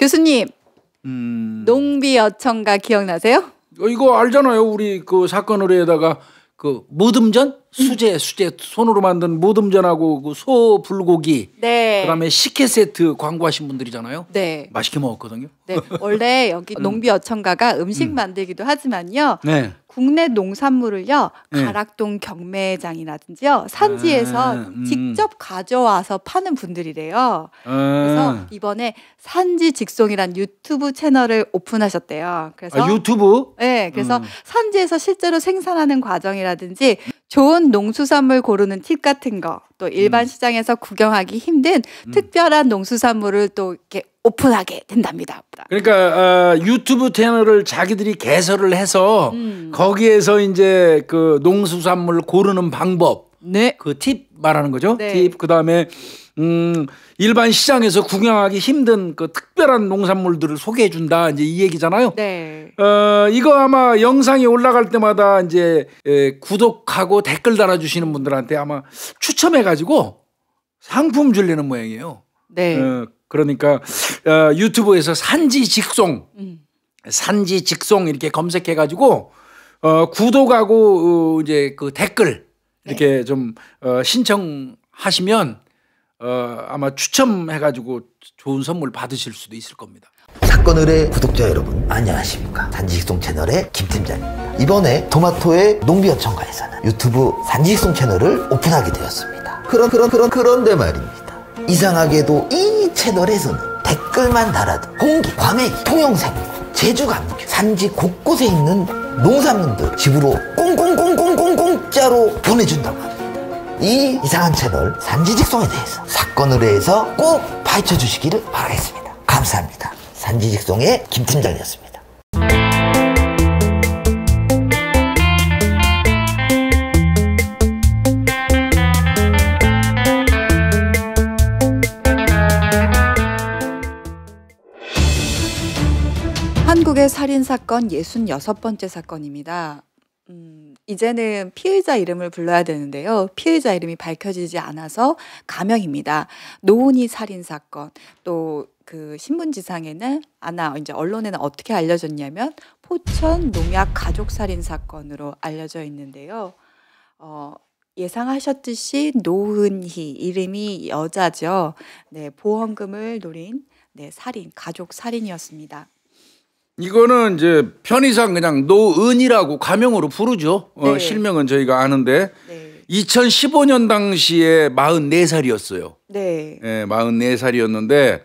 교수님, 음... 농비 여청가 기억나세요? 어, 이거 알잖아요. 우리 그 사건 의뢰에다가 그 모듬전 수제 수제 손으로 만든 모듬전하고 그 소 불고기 네. 그다음에 식혜 세트 광고하신 분들이잖아요. 네. 맛있게 먹었거든요. 네. 원래 여기 음. 농비어천가가 음식 음. 만들기도 하지만요. 네. 국내 농산물을요 네. 가락동 경매장이라든지요 산지에서 아, 음. 직접 가져와서 파는 분들이래요. 음. 그래서 이번에 산지 직송이란 유튜브 채널을 오픈하셨대요. 그래서 아, 유튜브? 네, 그래서 음. 산지에서 실제로 생산하는 과정이라든지 음. 좋은 농수산물 고르는 팁 같은 거, 또 일반 음. 시장에서 구경하기 힘든 음. 특별한 농수산물을 또 이렇게 오픈하게 된답니다. 그러니까 어, 유튜브 채널을 자기들이 개설을 해서 음. 거기에서 이제 그 농수산물 고르는 방법 네. 그 팁 말하는 거죠. 네. 팁 그다음에 음 일반 시장에서 구경하기 힘든 그 특별한 농산물들을 소개해 준다. 이제 이 얘기잖아요. 네. 어 이거 아마 영상이 올라갈 때마다 이제 에, 예, 구독하고 댓글 달아 주시는 분들한테 아마 추첨해 가지고 상품 줄리는 모양이에요. 네. 어, 그러니까 어, 유튜브에서 산지 직송 음. 산지 직송 이렇게 검색해 가지고 어, 구독하고 어, 이제 그 댓글 이렇게 좀 어, 신청하시면 어, 아마 추첨해가지고 좋은 선물 받으실 수도 있을 겁니다. 사건 의뢰 구독자 여러분 안녕하십니까 단지식송 채널의 김팀장입니다 이번에 토마토의 농비어청가에서는 유튜브 단지식송 채널을 오픈하게 되었습니다 그런 그런 그런 그런데 말입니다 이상하게도 이 채널에서는 댓글만 달아도 공기, 과메기, 통영산 제주감귤 산지 곳곳에 있는 농산물들 집으로 꽁꽁꽁 문자로 보내준다고 합니다. 이 이상한 채널 산지직송에 대해서 사건으로 해서 꼭 파헤쳐 주시기를 바라겠습니다. 감사합니다. 산지직송의 김팀장이었습니다. 한국의 살인 사건 66번째 사건입니다. 음, 이제는 피해자 이름을 불러야 되는데요. 피해자 이름이 밝혀지지 않아서 가명입니다. 노은이 살인 사건 또 그 신문지상에는 아나 이제 언론에는 어떻게 알려졌냐면 포천 농약 가족 살인 사건으로 알려져 있는데요. 어, 예상하셨듯이 노은희 이름이 여자죠. 네, 보험금을 노린 네, 살인 가족 살인이었습니다. 이거는 이제 편의상 그냥 노은이라고 가명으로 부르죠. 어, 네. 어, 실명은 저희가 아는데 네. 2015년 당시에 44살이었어요. 네. 예, 44살이었는데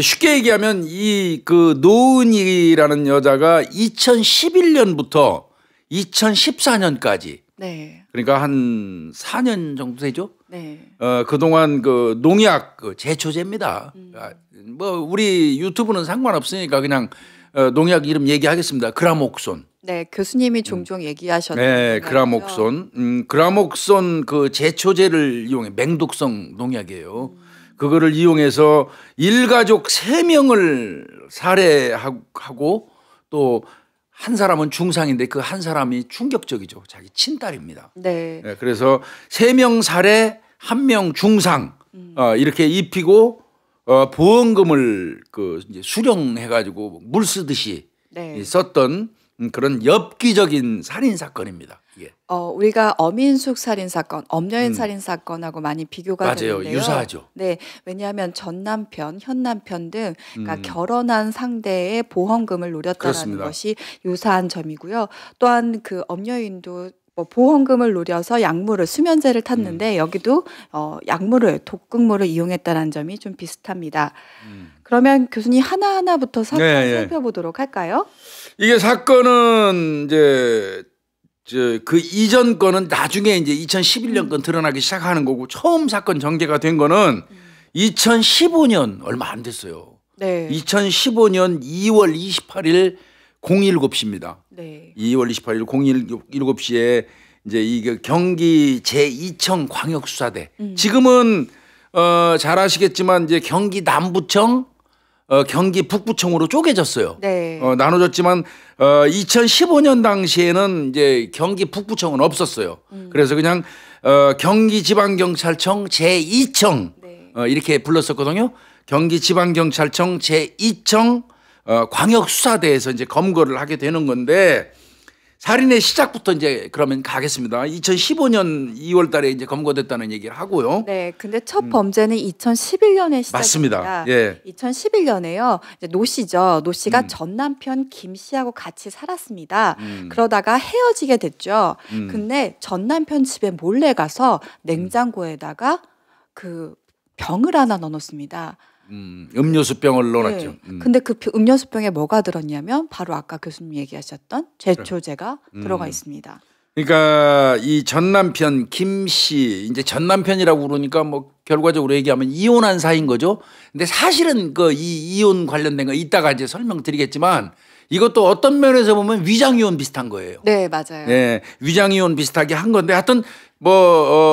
쉽게 얘기하면 이 그 노은이라는 여자가 2011년부터 2014년까지 네. 그러니까 한 4년 정도 되죠. 네. 어, 그동안 그 농약 그 제초제입니다. 음. 아, 뭐 우리 유튜브는 상관없으니까 그냥 어, 농약 이름 얘기하겠습니다. 그라목손. 네, 교수님이 음. 종종 음. 얘기하셨는 네, 그라목손. 음, 그라목손 그 제초제를 이용해 맹독성 농약이에요. 음. 그거를 이용해서 일가족 세명을 살해하고 또 한 사람은 중상인데 그 한 사람이 충격적이죠. 자기 친딸입니다. 네. 네 그래서 세 명 살해, 한 명 중상 음. 어, 이렇게 입히고 어, 보험금을 그 이제 수령해 가지고 물 쓰듯이 네. 썼던 그런 엽기적인 살인 사건입니다. 예. 어, 우리가 어민숙 살인 사건, 엄여인 음. 살인 사건하고 많이 비교가 맞아요. 되는데요. 유사하죠. 네, 왜냐하면 전 남편, 현 남편 등 그러니까 음. 결혼한 상대의 보험금을 노렸다는 것이 유사한 점이고요. 또한 그 엄여인도 뭐 보험금을 노려서 약물을 수면제를 탔는데 음. 여기도 어, 약물을 독극물을 이용했다는 점이 좀 비슷합니다. 음. 그러면 교수님 하나하나부터 사건 네, 예. 살펴보도록 할까요? 이게 사건은 이제 그 이전 거는 나중에 이제 2011년 음. 건 드러나기 시작하는 거고 처음 사건 전개가 된 거는 2015년 음. 얼마 안 됐어요. 네. 2015년 2월 28일 07시입니다. 네. 2월 28일 07시에 이제 이 그 경기 제2청 광역수사대. 음. 지금은 어잘 아시겠지만 이제 경기 남부청 어, 경기 북부청으로 쪼개졌어요. 네. 어, 나눠졌지만 어, 2015년 당시에는 이제 경기 북부청은 없었어요. 음. 그래서 그냥 어, 경기지방경찰청 제2청 네. 어, 이렇게 불렀었거든요. 경기지방경찰청 제2청 어, 광역 수사대에서 이제 검거를 하게 되는 건데 살인의 시작부터 이제 그러면 가겠습니다. 2015년 2월 달에 이제 검거됐다는 얘기를 하고요. 네. 근데 첫 음. 범죄는 음. 2011년에 시작 맞습니다. 예. 2011년에요. 노 씨죠. 노 씨가 음. 전 남편 김 씨하고 같이 살았습니다. 음. 그러다가 헤어지게 됐죠. 음. 근데 전 남편 집에 몰래 가서 음. 냉장고에다가 그 병을 하나 넣어놓습니다. 음, 음료수병을 예. 넣어놨죠. 네. 음. 근데 그 음료수병에 뭐가 들었냐면 바로 아까 교수님 얘기하셨던 제초제가 그래. 네. 음. 들어가 음. 있습니다. 그러니까 이 전남편 김씨 이제 전남편이라고 그러니까 뭐 결과적으로 얘기하면 이혼한 사이인 거죠. 근데 사실은 그 이 이혼 관련된 거 이따가 이제 설명드리겠지만 이것도 어떤 면에서 보면 위장이혼 비슷한 거예요. 네, 맞아요. 네, 위장이혼 비슷하게 한 건데 하여튼 뭐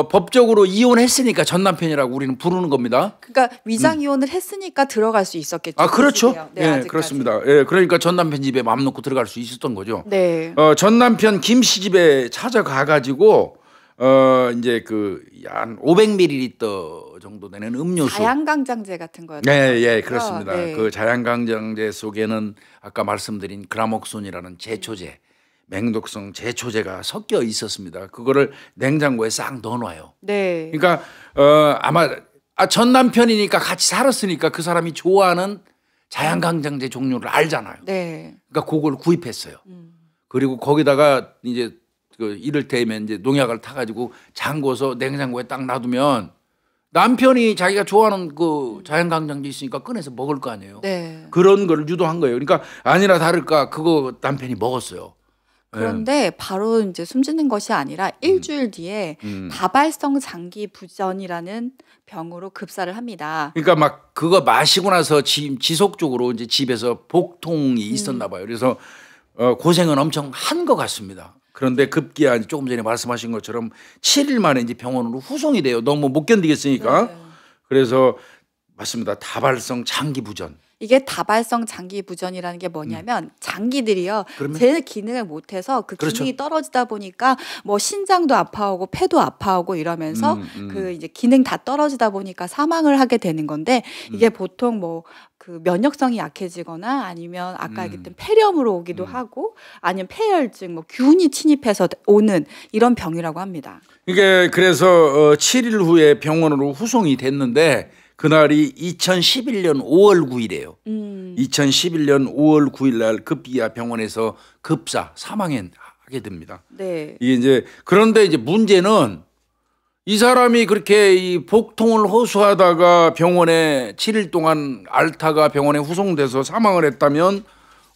어, 법적으로 이혼했으니까 전 남편이라고 우리는 부르는 겁니다. 그러니까 위장 음. 이혼을 음. 했으니까 들어갈 수 있었겠죠. 아 그렇죠. 네, 예, 그렇습니다. 예, 그러니까 전 남편 집에 마음 놓고 들어갈 수 있었던 거죠. 네. 어, 전 남편 김 씨 집에 찾아가 가지고 어 이제 그한 500ml 정도 되는 음료수 자양강장제 같은 거였죠. 네, 예, 그렇습니다. 아, 네. 그 자양강장제 속에는 아까 말씀드린 그라목손이라는 제초제 맹독성 제초제가 섞여 있었습니다. 그거를 냉장고에 싹 넣어놔요. 네. 그러니까 어, 아마 아, 전 남편이니까 같이 살았으니까 그 사람이 좋아하는 자양강장제 종류를 알잖아요. 네. 그러니까 그걸 구입했어요. 음. 그리고 거기다가 이제 그 이를테면 이제 농약을 타가지고 잠궈서 냉장고에 딱 놔두면 남편이 자기가 좋아하는 그 자연강장제 있으니까 꺼내서 먹을 거 아니에요. 네. 그런 걸 유도한 거예요. 그러니까 아니라 다를까 그거 남편이 먹었어요. 네. 그런데 네. 바로 이제 숨지는 것이 아니라 음. 일주일 음. 뒤에 음. 다발성 장기 부전이라는 병으로 급사를 합니다. 그러니까 막 그거 마시고 나서 지, 지속적으로 이제 집에서 복통이 음. 있었나 봐요. 그래서 어, 고생은 엄청 한 것 같습니다. 그런데 급기야 조금 전에 말씀하신 것처럼 7일 만에 이제 병원으로 후송이 돼요. 너무 못 견디겠으니까. 네. 그래서 맞습니다. 다발성 장기 부전. 이게 다발성 장기 부전이라는 게 뭐냐면 음. 장기들이요 그러면? 제 기능을 못해서 그 그렇죠. 기능이 그렇죠. 떨어지다 보니까 뭐 신장도 아파하고 폐도 아파하고 이러면서 음, 음. 그 이제 기능 다 떨어지다 보니까 사망을 하게 되는 건데 이게 음. 보통 뭐 그 면역성이 약해지거나 아니면 아까 음. 얘기했던 폐렴으로 오기도 음. 하고 아니면 폐혈증 뭐 균이 침입해서 오는 이런 병이라고 합니다. 이게 그래서 어, 7일 후에 병원으로 후송이 됐는데 그날이 2011년 5월 9일이에요. 음. 2011년 5월 9일 날 급기야 병원에서 급사 사망하게 됩니다. 네. 이게 이제 그런데 이제 문제는 이 사람이 그렇게 이 복통을 호소하다가 병원에 7일 동안 앓다가 병원에 후송돼서 사망을 했다면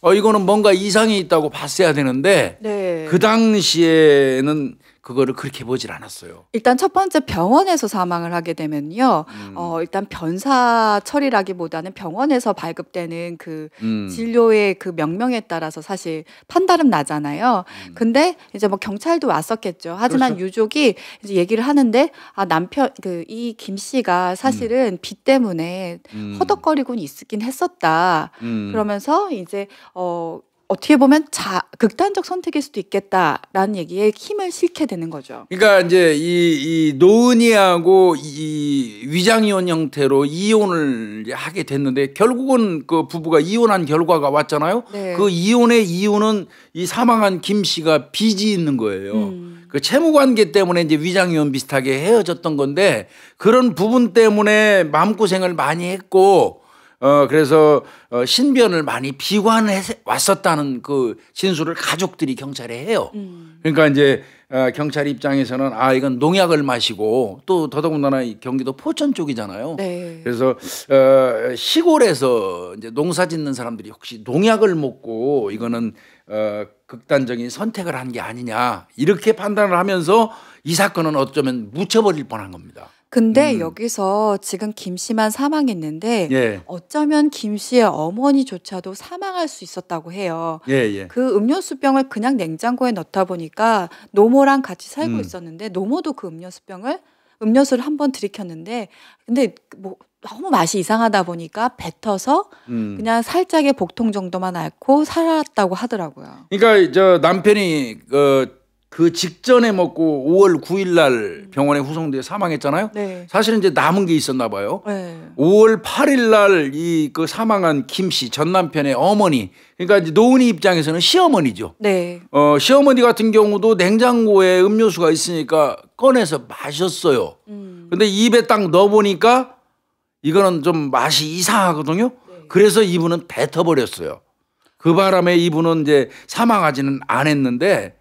어 이거는 뭔가 이상이 있다고 봤어야 되는데 네. 그 당시에는 그거를 그렇게 보질 않았어요. 일단 첫 번째 병원에서 사망을 하게 되면요. 음. 어, 일단 변사 처리라기보다는 병원에서 발급되는 그 음. 진료의 그 명명에 따라서 사실 판다름 나잖아요. 음. 근데 이제 뭐 경찰도 왔었겠죠. 하지만 그렇죠. 유족이 이제 얘기를 하는데 아 남편 그 이 김 씨가 사실은 음. 빚 때문에 음. 허덕거리곤 있긴 했었다. 음. 그러면서 이제 어 어떻게 보면 자, 극단적 선택일 수도 있겠다라는 얘기에 힘을 실게 되는 거죠. 그러니까 이제 이, 이 노은이하고 이 위장이혼 형태로 이혼을 하게 됐는데 결국은 그 부부가 이혼한 결과가 왔잖아요. 네. 그 이혼의 이유는 이 사망한 김 씨가 빚이 있는 거예요. 음. 그 채무 관계 때문에 이제 위장이혼 비슷하게 헤어졌던 건데 그런 부분 때문에 마음고생을 많이 했고 어, 그래서 어, 신변을 많이 비관해 왔었다는 그 진술을 가족들이 경찰에 해요. 음. 그러니까 이제 어, 경찰 입장에서는 아 이건 농약을 마시고 또 더더군다나 경기도 포천 쪽이잖아요. 네. 그래서 어, 시골에서 이제 농사짓는 사람들이 혹시 농약을 먹고 이거는 어, 극단적인 선택을 한 게 아니냐 이렇게 판단을 하면서 이 사건은 어쩌면 묻혀버릴 뻔한 겁니다. 근데 음. 여기서 지금 김 씨만 사망했는데 예. 어쩌면 김 씨의 어머니조차도 사망할 수 있었다고 해요. 예, 예. 그 음료수병을 그냥 냉장고에 넣다 보니까 노모랑 같이 살고 음. 있었는데 노모도 그 음료수병을 음료수를 한번 들이켰는데 근데 뭐 너무 맛이 이상하다 보니까 뱉어서 음. 그냥 살짝의 복통 정도만 앓고 살았다고 하더라고요. 그러니까 저 남편이 그그 직전에 먹고 5월 9일 날 병원에 후송돼 사망했잖아요. 네. 사실은 이제 남은 게 있었나 봐요. 네. 5월 8일 날 이 그 사망한 김씨 전 남편의 어머니 그러니까 이제 노은이 입장에서는 시어머니죠. 네. 어, 시어머니 같은 경우도 냉장고에 음료수가 있으니까 꺼내서 마셨어요. 음. 근데 입에 딱 넣어 보니까 이거는 좀 맛이 이상하거든요. 네. 그래서 이분은 뱉어 버렸어요. 그 바람에 이분은 이제 사망하지는 않았는데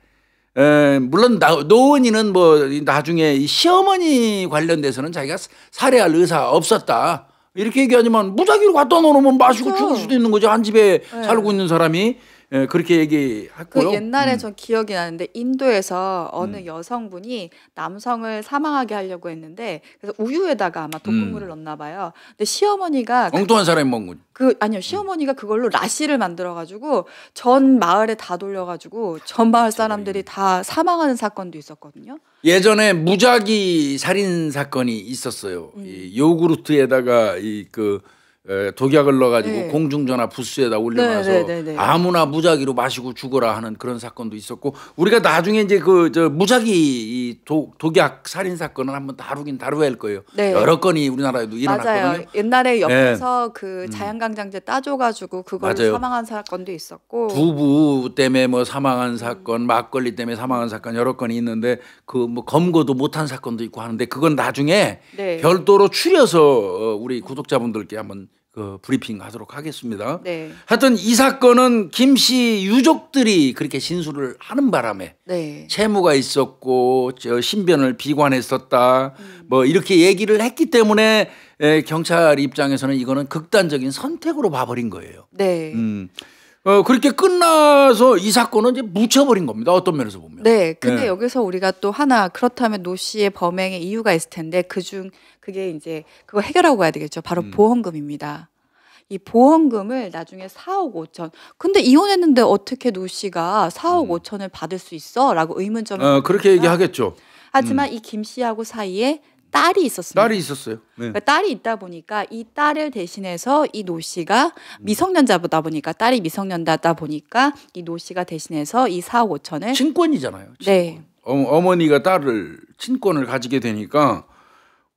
에, 예, 물론 나, 노원이는 뭐 나중에 시어머니 관련돼서는 자기가 살해할 의사 없었다. 이렇게 얘기하지만 무작위로 갖다 놓으면 마시고 그렇죠. 죽을 수도 있는 거죠. 한 집에 네. 살고 있는 사람이. 예, 그렇게 얘기했고요. 그 옛날에 음. 전 기억이 나는데 인도에서 어느 음. 여성분이 남성을 사망하게 하려고 했는데 그래서 우유에다가 아마 독극물을 음. 넣나 봐요. 근데 시어머니가 그 엉뚱한 사람이 먹은 거그 아니요 시어머니가 그걸로 라시를 만들어 가지고 전 마을에 다 돌려 가지고 전 마을 사람들이 예. 다 사망하는 사건도 있었거든요. 예전에 무작위 살인 사건이 있었어요. 음. 이 요구르트에다가 이그 에, 독약을 넣어가지고 네. 공중전화 부스에다 올려놔서 네네네네. 네, 네, 네, 아무나 무작위로 마시고 죽어라 하는 그런 사건도 있었고 우리가 나중에 이제 그저 무작위 이 도, 독약 살인 사건을 한번 다루긴 다루야 어할 거예요. 네. 여러 건이 우리나라에도 일어났거든요. 맞아요. 옛날에 옆에서 네. 그 음. 자양강장제 따줘가지고 그걸 맞아요. 사망한 사건도 있었고 두부 때문에 뭐 사망한 사건, 막걸리 때문에 사망한 사건 여러 건이 있는데 그 뭐 검거도 못한 사건도 있고 하는데 그건 나중에 별도로 추려서 어, 우리 구독자분들께 한번 그 브리핑 하도록 하겠습니다. 네. 하여튼 이 사건은 김씨 유족들이 그렇게 진술을 하는 바람에 네. 채무가 있었고 저 신변을 비관했었다 음. 뭐 이렇게 얘기를 했기 때문에 에, 경찰 입장에서는 이거는 극단적인 선택으로 봐버린 거예요. 네. 음. 어, 그렇게 끝나서 이 사건은 이제 묻혀버린 겁니다. 어떤 면에서 보면. 네. 근데 네. 여기서 우리가 또 하나 그렇다면 노 씨의 범행의 이유가 있을 텐데 그중 그게 이제 그거 해결하고 가야 되겠죠. 바로 음. 보험금입니다. 이 보험금을 나중에 4억 5천. 근데 이혼했는데 어떻게 노 씨가 4억 음. 5천을 받을 수 있어? 라고 의문점을. 어, 그렇게 얘기하겠죠. 하지만 음. 이김 씨하고 사이에 딸이 있었습니다. 딸이 있었어요. 네. 그러니까 딸이 있다 보니까 이 딸을 대신해서 이노 씨가 음. 미성년자보다 보니까 딸이 미성년자다 보니까 이노 씨가 대신해서 이 4억 5천을 친권이잖아요. 친권. 네. 어, 어머니가 딸을 친권을 가지게 되니까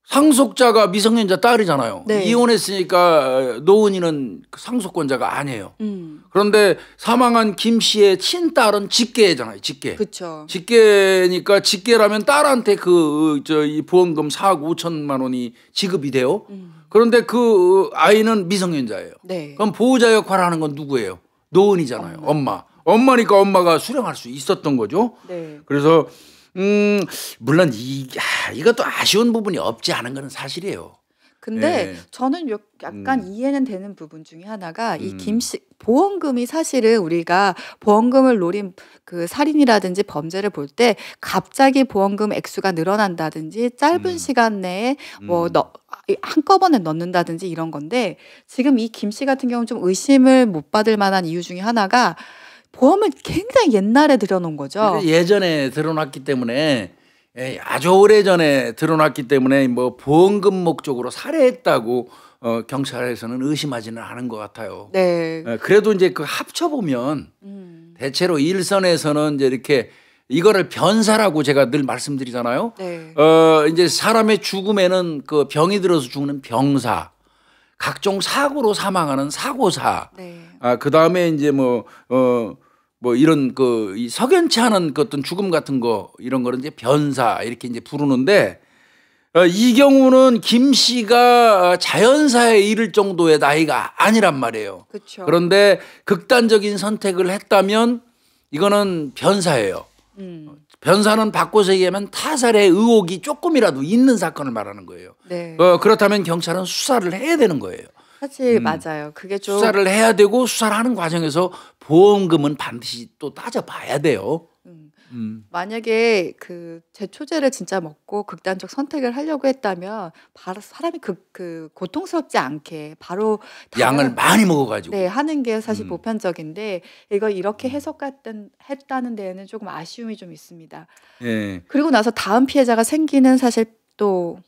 상속자가 미성년자 딸이잖아요. 네. 이혼했으니까 노은이는 그 상속권자가 아니에요. 음. 그런데 사망한 김 씨의 친딸은 직계잖아요. 직계. 그쵸. 직계니까 직계라면 딸한테 그 저 이 보험금 4억 5천만 원이 지급이 돼요. 음. 그런데 그 아이는 미성년자예요. 네. 그럼 보호자 역할을 하는 건 누구예요? 노은이잖아요. 엄마. 엄마. 니까 엄마가 수령할 수 있었던 거죠. 네. 그래서 음, 물론 이, 아, 이것도 아쉬운 부분이 없지 않은 건 사실이에요. 근데 예. 저는 약간 음. 이해는 되는 부분 중에 하나가 이 음. 김씨 보험금이 사실은 우리가 보험금을 노린 그 살인이라든지 범죄를 볼 때 갑자기 보험금 액수가 늘어난다든지 짧은 음. 시간 내에 뭐 음. 넣, 한꺼번에 넣는다든지 이런 건데 지금 이 김씨 같은 경우는 좀 의심을 못 받을 만한 이유 중에 하나가 보험을 굉장히 옛날에 들여놓은 거죠. 그러니까 예전에 들어놨기 때문에 예, 아주 오래 전에 들어놨기 때문에 뭐 보험금 목적으로 살해했다고 어, 경찰에서는 의심하지는 않은 것 같아요. 네. 예, 그래도 이제 그 합쳐 보면 음. 대체로 일선에서는 이제 이렇게 이거를 변사라고 제가 늘 말씀드리잖아요. 네. 어, 이제 사람의 죽음에는 그 병이 들어서 죽는 병사, 각종 사고로 사망하는 사고사, 네. 아, 그 다음에 이제 뭐, 어, 뭐 이런 그이 석연치 않은 그 어떤 죽음 같은 거 이런 거는 이제 변사 이렇게 이제 부르는데 어, 이 경우는 김 씨가 어, 자연사에 이를 정도의 나이가 아니란 말이에요. 그쵸. 그런데 극단적인 선택을 했다면 이거는 변사예요. 음. 변사는 바꿔서 얘기하면 타살의 의혹이 조금이라도 있는 사건을 말하는 거예요. 네. 어, 그렇다면 경찰은 수사를 해야 되는 거예요. 사실 음. 맞아요. 그게 좀 수사를 해야 되고 수사를 하는 과정에서 보험금은 반드시 또 따져봐야 돼요. 음. 음. 만약에 그 제초제를 진짜 먹고 극단적 선택을 하려고 했다면 바로 사람이 그, 그 고통스럽지 않게 바로 양을 많이 먹어가지고 네 하는 게 사실 음. 보편적인데 이거 이렇게 음. 해석했던 했다는 데에는 조금 아쉬움이 좀 있습니다. 예. 그리고 나서 다음 피해자가 생기는 사실 또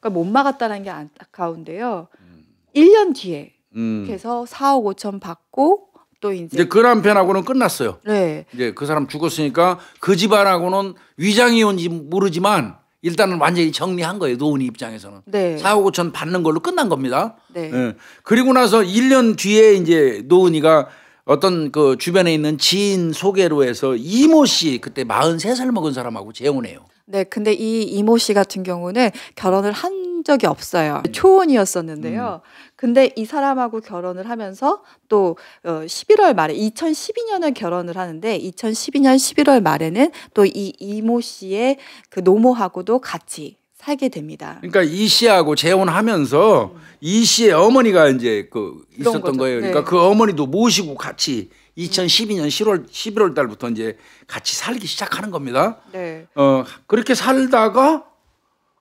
그러니까 막았다는 게 안타까운데요. 음. 1년 뒤에 음. 그래서 4억 5천 받고 또 이제, 이제 그 남편하고는 끝났어요. 네. 이제 그 사람 죽었으니까 그 집안하고는 위장이온지 모르지만 일단은 완전히 정리한 거예요. 노은이 입장에서는. 네. 4, 5, 천 받는 걸로 끝난 겁니다. 네. 네. 그리고 나서 1년 뒤에 이제 노은이가 어떤 그 주변에 있는 지인 소개로 해서 이모 씨 그때 43살 먹은 사람하고 재혼해요. 네, 근데 이 이모 씨 같은 경우는 결혼을 한 적이 없어요. 음. 초혼이었었는데요. 음. 근데 이 사람하고 결혼을 하면서 또 11월 어, 말에 2012년에 결혼을 하는데 2012년 11월 말에는 또 이 이모 씨의 그 노모하고도 같이 살게 됩니다. 그러니까 이 씨하고 재혼하면서 음. 이 씨의 어머니가 이제 그 있었던 거 거예요 그러니까 네. 그 어머니도 모시고 같이 2012년 10월 11월 달부터 이제 같이 살기 시작하는 겁니다. 네. 어, 그렇게 살다가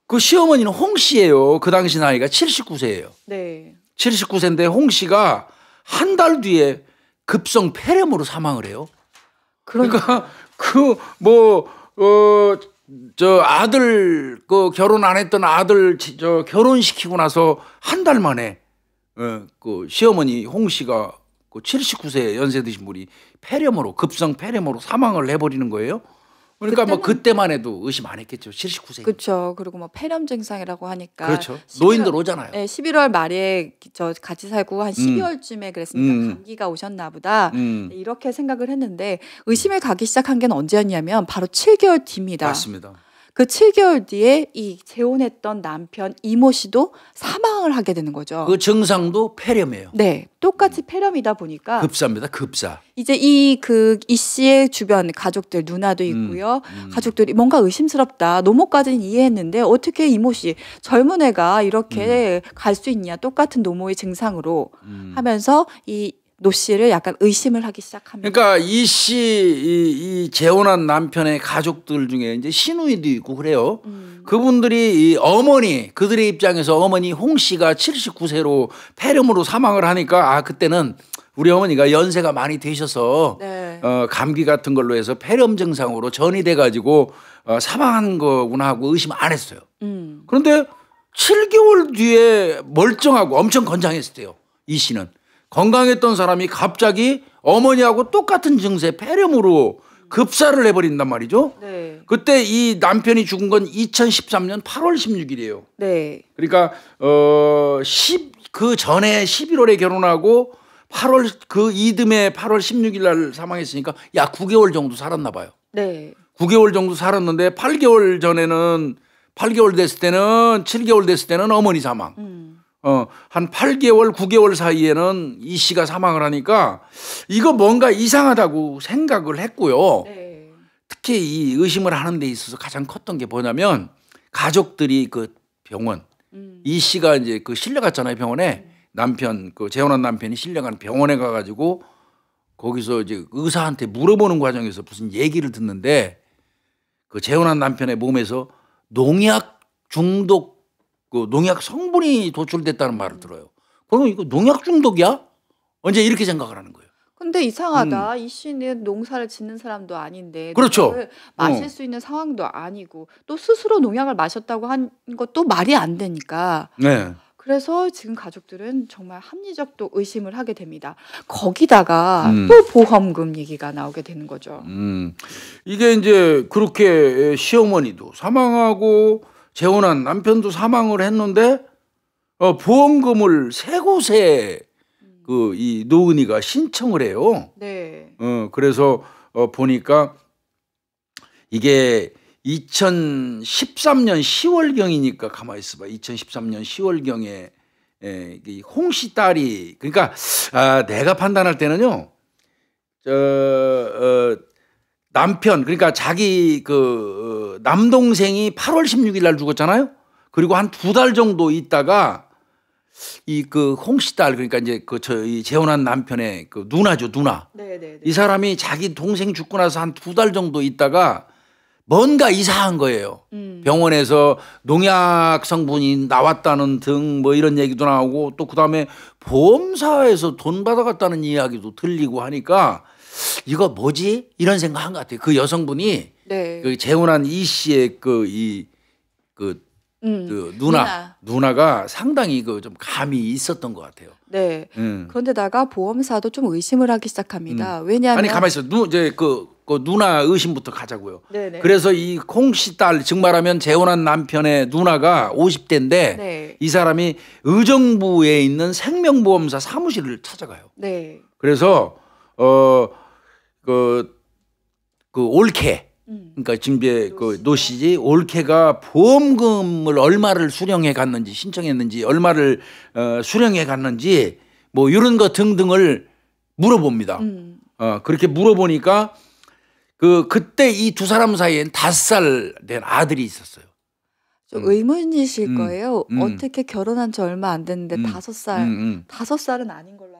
그 시어머니는 홍 씨예요. 그 당시 나이가 79세예요. 네. 79세인데 홍 씨가 한 달 뒤에 급성 폐렴으로 사망을 해요. 그러니까 그 뭐 어, 저 아들 그 결혼 안 했던 아들 저 결혼시키고 나서 한 달 만에 어, 그 시어머니 홍 씨가 그 79세 연세 드신 분이 폐렴으로 급성 폐렴으로 사망을 해버리는 거예요. 그러니까 뭐 그때만 해도 의심 안 했겠죠. 79세. 그렇죠. 그리고 뭐 폐렴 증상이라고 하니까 그렇죠. 11월, 노인들 오잖아요. 네, 11월 말에 저 같이 살고 한 12월쯤에 음. 그랬으니까 음. 감기가 오셨나 보다. 음. 네, 이렇게 생각을 했는데 의심을 가기 시작한 게 언제였냐면 바로 7개월 뒤입니다. 맞습니다. 그 7개월 뒤에 이 재혼했던 남편 이모 씨도 사망을 하게 되는 거죠. 그 증상도 폐렴이에요. 네. 똑같이 폐렴이다 보니까 급사입니다. 급사. 이제 이 그이 그 씨의 주변 가족들 누나도 음, 있고요. 음, 음. 가족들이 뭔가 의심스럽다. 노모까지는 이해했는데 어떻게 이모 씨 젊은 애가 이렇게 음. 갈수 있냐. 똑같은 노모의 증상으로 음. 하면서 이노 씨를 약간 의심을 하기 시작합니다. 그러니까 이 씨, 이, 이 재혼한 남편의 가족들 중에 이제 시누이도 있고 그래요. 음. 그분들이 이 어머니, 그들의 입장에서 어머니 홍 씨가 79세로 폐렴으로 사망을 하니까 아, 그때는 우리 어머니가 연세가 많이 되셔서 네. 어, 감기 같은 걸로 해서 폐렴 증상으로 전이 돼가지고 어, 사망한 거구나 하고 의심 안 했어요. 음. 그런데 7개월 뒤에 멀쩡하고 엄청 건장했을 때요. 이 씨는. 건강했던 사람이 갑자기 어머니하고 똑같은 증세 폐렴으로 급사를 해버린단 말이죠. 네. 그때 이 남편이 죽은 건 2013년 8월 16일이에요. 네. 그러니까 어 10 그 전에 11월에 결혼하고 8월 그 이듬해 8월 16일 날 사망했으니까 약 9개월 정도 살았나 봐요. 네. 9개월 정도 살았는데 8개월 전에는 8개월 됐을 때는 7개월 됐을 때는 어머니 사망. 음. 어, 한 8개월, 9개월 사이에는 이 씨가 사망을 하니까 이거 뭔가 이상하다고 생각을 했고요. 네. 특히 이 의심을 하는 데 있어서 가장 컸던 게 뭐냐면 가족들이 그 병원 음. 이 씨가 이제 그 실려갔잖아요 병원에 음. 남편 그 재혼한 남편이 실려간 병원에 가가지고 거기서 이제 의사한테 물어보는 과정에서 무슨 얘기를 듣는데 그 재혼한 남편의 몸에서 농약 중독 그 농약 성분이 도출됐다는 말을 음. 들어요. 그럼 이거 농약 중독이야? 언제 이렇게 생각을 하는 거예요. 근데 이상하다. 음. 이 씨는 농사를 짓는 사람도 아닌데 그렇죠. 마실 어. 수 있는 상황도 아니고 또 스스로 농약을 마셨다고 한 것도 말이 안 되니까. 네. 그래서 지금 가족들은 정말 합리적 또 의심을 하게 됩니다. 거기다가 음. 또 보험금 얘기가 나오게 되는 거죠. 음. 이게 이제 그렇게 시어머니도 사망하고 재혼한 남편도 사망을 했는데 어, 보험금을 세 곳에 그 이 노은이가 신청을 해요. 네. 어, 그래서 어, 보니까 이게 2013년 10월경이니까 가만히 있어봐. 2013년 10월경에 예, 홍씨 딸이 그러니까 아, 내가 판단할 때는요. 저 어, 남편 그러니까 자기 그 어, 남동생이 8월 16일 날 죽었잖아요. 그리고 한 두 달 정도 있다가 이 그 홍씨 딸 그러니까 이제 그저이 재혼한 남편의 그 누나죠 누나. 네네. 네, 네. 이 사람이 자기 동생 죽고 나서 한 두 달 정도 있다가 뭔가 이상한 거예요. 음. 병원에서 농약 성분이 나왔다는 등 뭐 이런 얘기도 나오고 또 그다음에 보험사에서 돈 받아갔다는 이야기도 들리고 하니까 이거 뭐지? 이런 생각한 것 같아요. 그 여성분이 네. 그 재혼한 이 씨의 그 이그 그, 음, 그 누나, 누나 가 상당히 그 좀 감이 있었던 것 같아요. 네. 음. 그런데다가 보험사도 좀 의심을 하기 시작합니다. 음. 왜냐하면 아니 가만 있어. 누 이제 그, 그 누나 의심부터 가자고요. 네네. 그래서 이 콩 씨딸즉말하면 재혼한 남편의 누나가 50대인데 네. 이 사람이 의정부에 있는 생명보험사 사무실을 찾아가요. 네. 그래서 어그 그 올케 그러니까 징배 그노시지 올케가 보험금을 얼마를 수령해 갔는지 신청했는지 얼마를 어, 수령해 갔는지 뭐 이런 거 등등을 물어봅니다. 음. 어, 그렇게 물어보니까 그 그때 이 두 사람 사이엔 다섯 살 된 아들이 있었어요. 좀 음. 의문이실 음. 거예요. 음. 어떻게 결혼한 지 얼마 안 됐는데 다섯 살 다섯 살은 아닌 걸로.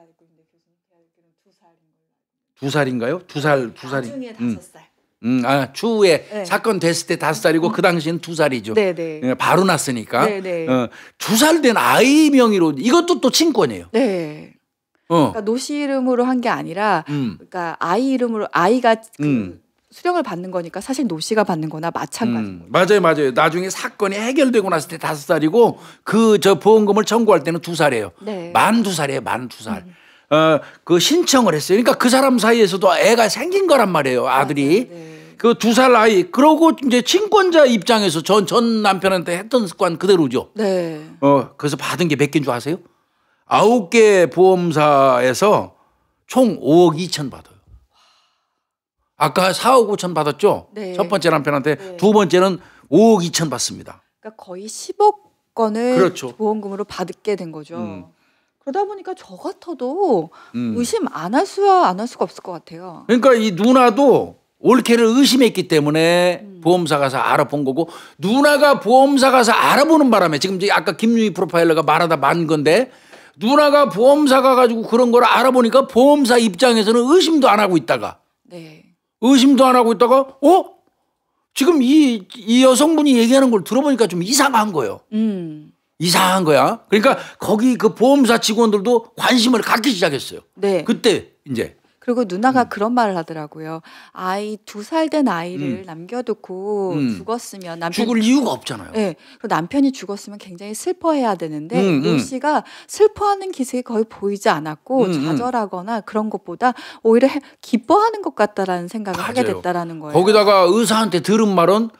두 살인가요? 두 살, 두 살이. 나중에 음. 다섯 살. 음, 아, 추후에 네. 사건 됐을 때 다섯 살이고 음. 그 당시엔 두 살이죠. 네네. 네. 예, 바로 났으니까. 네네. 네. 어, 두 살 된 아이 명의로 이것도 또 친권이에요. 네. 어. 그러니까 노씨 이름으로 한 게 아니라, 음. 그러니까 아이 이름으로 아이가 그 음. 수령을 받는 거니까 사실 노씨가 받는 거나 마찬가지입 음, 맞아요, 맞아요. 나중에 사건이 해결되고 났을 때 다섯 살이고 그 저 보험금을 청구할 때는 두 살이에요. 네. 만두 살이에요, 만 두 살. 음. 어, 그 신청을 했어요. 그러니까 그 사람 사이에서도 애가 생긴 거란 말이에요. 아들이. 아, 네, 네. 그두 살 아이 그러고 이제 친권자 입장에서 전전 전 남편한테 했던 습관 그대로죠. 네. 어 그래서 받은 게 몇 개인 줄 아세요? 아홉 개 보험사에서 총 5억 2천 받아요. 아까 4억 5천 받았죠. 네. 첫 번째 남편한테 네. 두 번째는 5억 2천 받습니다. 그러니까 거의 10억 건을 그렇죠. 보험금으로 받게 된 거죠. 음. 그러다 보니까 저 같아도 음. 의심 안 할 수야 안 할 수가 없을 것 같아요. 그러니까 이 누나도 올케를 의심했기 때문에 음. 보험사 가서 알아본 거고 누나가 보험사 가서 알아보는 바람에 지금 아까 김유희 프로파일러가 말하다 만 건데 누나가 보험사 가가지고 그런 걸 알아보니까 보험사 입장에서는 의심도 안 하고 있다가 네. 의심도 안 하고 있다가 어? 지금 이, 이 여성분이 얘기하는 걸 들어보니까 좀 이상한 거예요. 음. 이상한 거야. 그러니까 거기 그 보험사 직원들도 관심을 갖기 시작했어요. 네. 그때 이제 그리고 누나가 음. 그런 말을 하더라고요. 아이 두살된 아이를 음. 남겨두고 음. 죽었으면 남편 죽을 이유가 없잖아요. 네, 그 남편이 죽었으면 굉장히 슬퍼해야 되는데 음, 요 음. 씨가 슬퍼하는 기색이 거의 보이지 않았고 음, 음. 좌절하거나 그런 것보다 오히려 기뻐하는 것 같다라는 생각을 맞아요. 하게 됐다라는 거예요. 거기다가 의사한테 들은 말은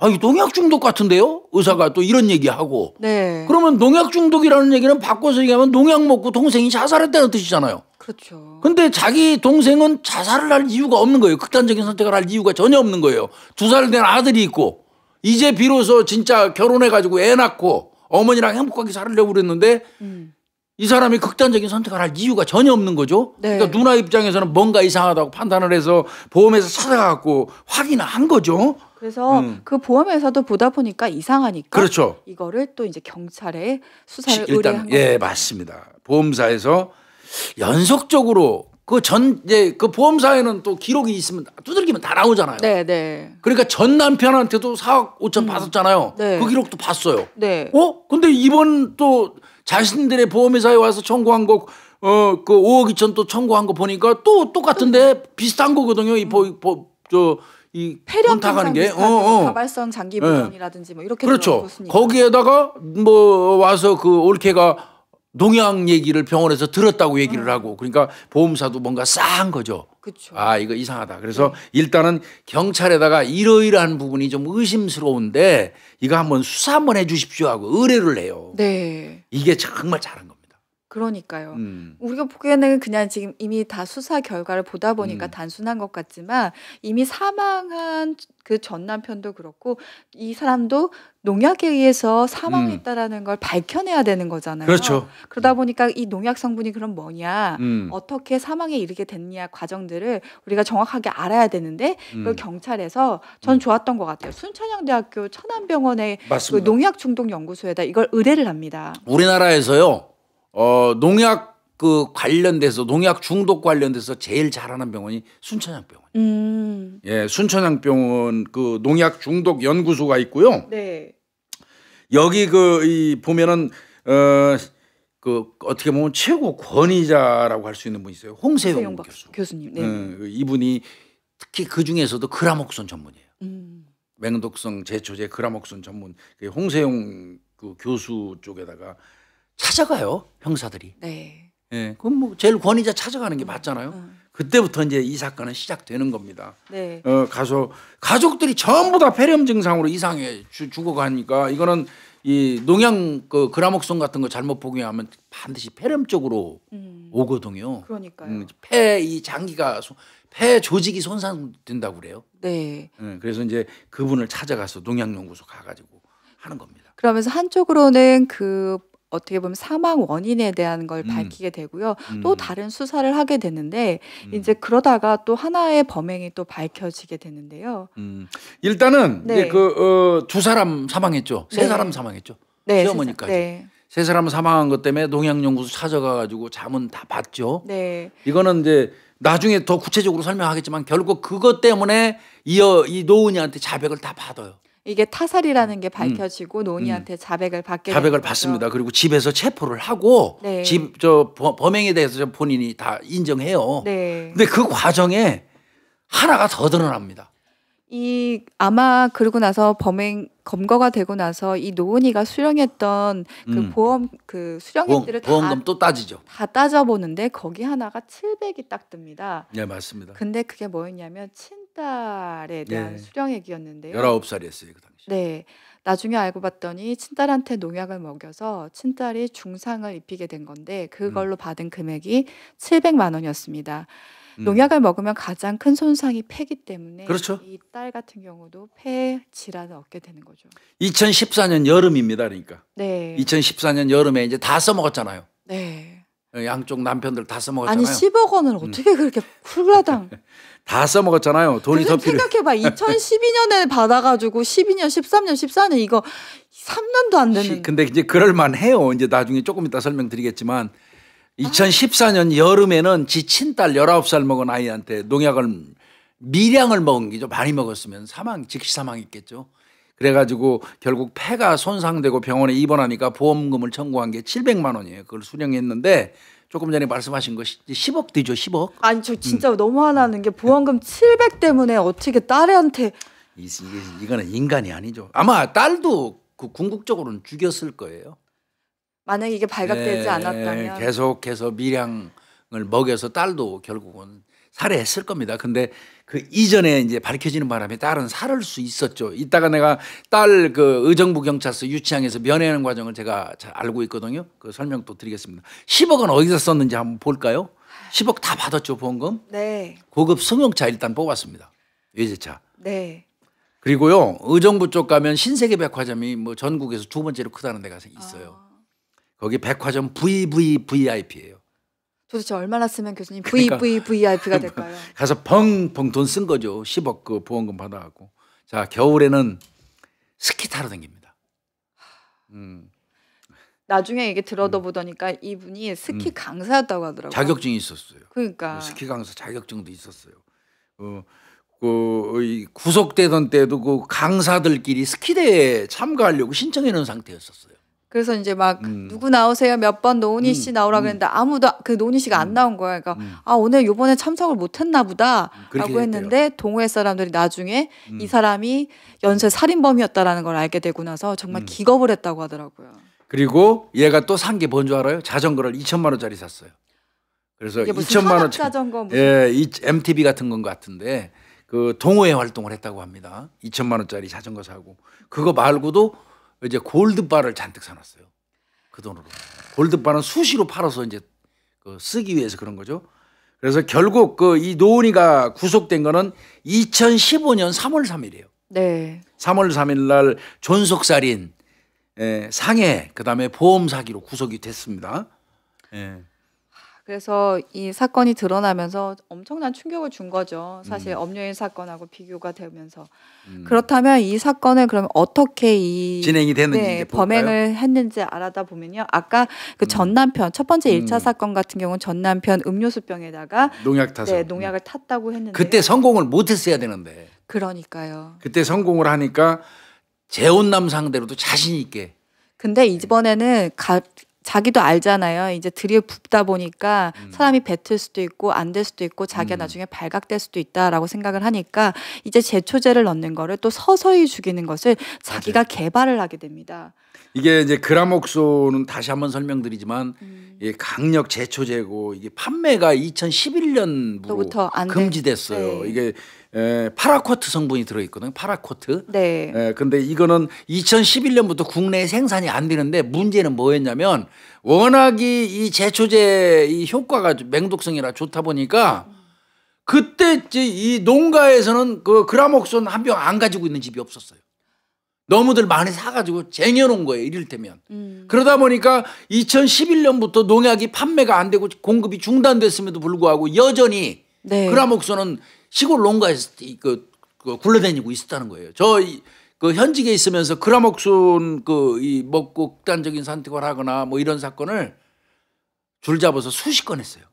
아, 이 농약 중독 같은데요? 의사가 또 이런 얘기하고. 네. 그러면 농약 중독이라는 얘기는 바꿔서 얘기하면 농약 먹고 동생이 자살했다는 뜻이잖아요. 그렇죠. 근데 자기 동생은 자살을 할 이유가 없는 거예요. 극단적인 선택을 할 이유가 전혀 없는 거예요. 두 살 된 아들이 있고 이제 비로소 진짜 결혼해가지고 애 낳고 어머니랑 행복하게 살려고 그랬는데 음. 이 사람이 극단적인 선택을 할 이유가 전혀 없는 거죠. 네. 그러니까 누나 입장에서는 뭔가 이상하다고 판단을 해서 보험에서 찾아갖고 확인한 거죠. 그래서 음. 그 보험회사도 보다 보니까 이상하니까 그렇죠. 이거를 또 이제 경찰에 수사를 의뢰한 거예 예, 맞습니다. 보험사에서 연속적으로 그전 이제 그 보험사에는 또 기록이 있으면 두들기면 다 나오잖아요. 네, 네. 그러니까 전 남편한테도 4억 5천 음. 받았잖아요. 네. 그 기록도 봤어요. 네. 어? 근데 이번 또 자신들의 보험회사에 와서 청구한 거 어, 그 5억 2천 또 청구한 거 보니까 또 똑같은데 음. 비슷한 거거든요. 이 보, 보, 저이 폐렴 탁하는게 어, 뭐 어. 가발성 장기 부존이라든지 예. 네. 뭐 이렇게 그렇죠. 거기에다가 뭐 와서 그 올케가 농약 얘기를 병원에서 들었다고 얘기를 음. 하고 그러니까 보험사도 뭔가 싼 거죠. 그쵸. 아 이거 이상하다. 그래서 네. 일단은 경찰에다가 이러이러한 부분이 좀 의심스러운데 이거 한번 수사 한번 해주십시오 하고 의뢰를 해요. 네. 이게 정말 잘한 겁니다. 그러니까요. 음. 우리가 보기에는 그냥 지금 이미 다 수사 결과를 보다 보니까 음. 단순한 것 같지만 이미 사망한 그 전 남편도 그렇고 이 사람도 농약에 의해서 사망했다라는 음. 걸 밝혀내야 되는 거잖아요. 그렇죠. 그러다 음. 보니까 이 농약 성분이 그럼 뭐냐, 음. 어떻게 사망에 이르게 됐냐 과정들을 우리가 정확하게 알아야 되는데 그걸 음. 경찰에서 전 좋았던 것 같아요. 순천향대학교 천안병원의 그 농약 중독 연구소에다 이걸 의뢰를 합니다. 우리나라에서요. 어, 농약 그 관련돼서 농약 중독 관련돼서 제일 잘하는 병원이 순천향병원. 음. 예, 순천향병원 그 농약 중독 연구소가 있고요. 네. 여기 그 이 보면은 어. 그 어떻게 보면 최고 권위자라고 할 수 있는 분이 있어요. 홍세영, 홍세영 교수. 교수님. 네. 음, 이분이 특히 그 중에서도 그라목손 전문이에요. 음. 맹독성 제초제 그라목손 전문. 그 홍세영 그 교수 쪽에다가 찾아가요 형사들이. 네. 예, 그건 뭐 제일 권위자 찾아가는 게 음, 맞잖아요. 음. 그때부터 이제 이 사건은 시작되는 겁니다. 네. 어, 가서 가족들이 전부 다 폐렴 증상으로 이상해 주, 죽어가니까 이거는 이 농양 그 그라목성 같은 거 잘못 복용하면 반드시 폐렴 쪽으로 음. 오거든요. 그러니까요. 음, 폐이 장기가 소, 폐 조직이 손상된다고 그래요. 네. 음, 그래서 이제 그분을 찾아가서 농양연구소 가가지고 하는 겁니다. 그러면서 한쪽으로는 그 어떻게 보면 사망 원인에 대한 걸 음. 밝히게 되고요. 음. 또 다른 수사를 하게 되는데 음. 이제 그러다가 또 하나의 범행이 또 밝혀지게 되는데요. 음. 일단은 네. 이제 그두 어, 사람 사망했죠. 세 네. 사람 사망했죠. 네, 시어머니까지. 네. 세 사람 사망한 것 때문에 농양연구소 찾아가 가지고 잠은 다 봤죠. 네. 이거는 이제 나중에 더 구체적으로 설명하겠지만 결국 그것 때문에 이어 이 노은이한테 자백을 다 받아요. 이게 타살이라는 게 음. 밝혀지고 음. 노니한테 자백을 받게 자백을 받습니다. 그리고 집에서 체포를 하고 네. 집저 범행에 대해서 본인이 다 인정해요. 네. 근데 그 과정에 하나가 더 드러납니다. 이 아마 그러고 나서 범행 검거가 되고 나서 이 노은이가 수령했던 그 음. 보험 그 수령액들을 보험, 보험금 또 따지죠. 다 따져 보는데 거기 하나가 700이 딱 뜹니다. 네 맞습니다. 근데 그게 뭐였냐면 친 친딸에 대한 네. 수령액이었는데요. 19살이었어요, 그 당시. 네. 나중에 알고 봤더니 친딸한테 농약을 먹여서 친딸이 중상을 입히게 된 건데 그걸로 음. 받은 금액이 700만 원이었습니다. 음. 농약을 먹으면 가장 큰 손상이 폐기 때문에 그렇죠. 이딸 같은 경우도 폐 질환을 얻게 되는 거죠. 2014년 여름입니다, 그러니까. 네. 2014년 여름에 이제 다 써먹었잖아요. 네. 양쪽 남편들 다 써먹었잖아요. 아니 10억 원을 음. 어떻게 그렇게 쿨라당 다 써먹었잖아요. 돈이 더 필요. 생각해봐 2012년에 받아가지고 12년, 13년, 14년 이거 3년도 안 되는. 근데 이제 그럴만 해요. 이제 나중에 조금 이따 설명드리겠지만 2014년 여름에는 지친 딸 19살 먹은 아이한테 농약을 미량을 먹은 게죠 많이 먹었으면 사망 즉시 사망했겠죠. 그래가지고 결국 폐가 손상되고 병원에 입원하니까 보험금을 청구한 게 700만 원이에요. 그걸 수령했는데 조금 전에 말씀하신 것이 10억 되죠, 10억. 아니 저 진짜 음. 너무 화나는 게 보험금 700 때문에 어떻게 딸한테 이, 이, 이거는 인간이 아니죠. 아마 딸도 그 궁극적으로는 죽였을 거예요. 만약 이게 발각되지 네, 않았다면 계속해서 미량을 먹여서 딸도 결국은 살해했을 겁니다. 근데 그 이전에 이제 밝혀지는 바람에 딸은 살을 수 있었죠. 이따가 내가 딸 그 의정부 경찰서 유치항에서 면회하는 과정을 제가 잘 알고 있거든요. 그 설명 또 드리겠습니다. 10억은 어디서 썼는지 한번 볼까요? 10억 다 받았죠 보험금. 네. 고급 승용차 일단 뽑았습니다. 외제차. 네. 그리고요 의정부 쪽 가면 신세계백화점이 뭐 전국에서 두 번째로 크다는 데가 있어요. 아. 거기 백화점 VVVIP예요. 도대체 얼마나 쓰면 교수님 V 그러니까 V VIP가 그러니까. 될까요? 가서 펑펑 돈쓴 거죠. 10억 그 보험금 받아갖고 자 겨울에는 스키 타러 다닙니다. 음. 나중에 이게 들어도 음. 보더니까 음. 이분이 스키 음. 강사였다고 하더라고요. 자격증이 있었어요. 그러니까 어, 스키 강사 자격증도 있었어요. 어, 그 구속되던 때도 그 강사들끼리 스키 대에 참가하려고 신청해 놓은 상태였었어요. 그래서 이제 막 음. 누구 나오세요 몇 번 노은희 씨 음. 나오라 그랬는데 음. 아무도 그 노은희 씨가 안 음. 나온 거야. 그러니까 아 오늘 요번에 참석을 못 했나 보다라고 했는데 동호회 사람들이 나중에 이 사람이 연쇄 살인범이었다라는 걸 알게 되고 나서 정말 기겁을 했다고 하더라고요. 그리고 얘가 또 산 게뭔줄 알아요? 자전거를 2천만 원짜리 샀어요. 그래서 2천만 원 자전거 무슨. 예, 이 MTB 같은 건 같은데 그 동호회 활동을 했다고 합니다. 2천만 원짜리 자전거 사고 그거 말고도 이제 골드바를 잔뜩 사놨어요. 그 돈으로. 골드바는 수시로 팔아서 이제 그 쓰기 위해서 그런 거죠. 그래서 결국 그 이 노은이가 구속된 거는 2015년 3월 3일이에요. 네. 3월 3일 날 존속살인, 에, 예, 상해, 그다음에 보험 사기로 구속이 됐습니다. 예. 그래서 이 사건이 드러나면서 엄청난 충격을 준 거죠. 사실 음. 엄녀인 사건하고 비교가 되면서 음. 그렇다면 이 사건을 그럼 어떻게 이 진행이 되는지 네, 범행을 했는지 알아다 보면요. 아까 그전 음. 남편 첫 번째 일차 음. 사건 같은 경우는 전 남편 음료수병에다가 농약 타서 네, 농약을 탔다고 했는데 그때 성공을 못 했어야 되는데. 그러니까요. 그때 성공을 하니까 재혼남 상대로도 자신 있게 근데 이번에는 가, 자기도 알잖아요. 이제 들이에 붓다 보니까 음. 사람이 뱉을 수도 있고 안 될 수도 있고 자기가 음. 나중에 발각될 수도 있다라고 생각을 하니까 이제 제초제를 넣는 거를 또 서서히 죽이는 것을 자기가 맞아요. 개발을 하게 됩니다. 이게 이제 그라목소는 다시 한번 설명드리지만 음. 예, 강력 제초제고 이게 판매가 2011년부터 금지됐어요. 네. 이게 에, 파라쿼트 성분이 들어있거든요. 파라쿼트 네. 에, 근데 이거는 2011년부터 국내에 생산이 안 되는데 문제는 뭐였냐면 워낙이 이 제초제 이 효과가 맹독성이라 좋다 보니까 그때 이 농가에서는 그 그라목손 한병 안 가지고 있는 집이 없었어요. 너무들 많이 사가지고 쟁여놓은 거예요. 이를테면. 음. 그러다 보니까 2011년부터 농약이 판매가 안 되고 공급이 중단됐음에도 불구하고 여전히 네. 그라목소는 시골 농가에서 그, 그 굴러다니고 있었다는 거예요. 저그 현직에 있으면서 그라목순 그이 먹고 극단적인 선택을 하거나 뭐 이런 사건을 줄 잡아서 수십 건 했어요.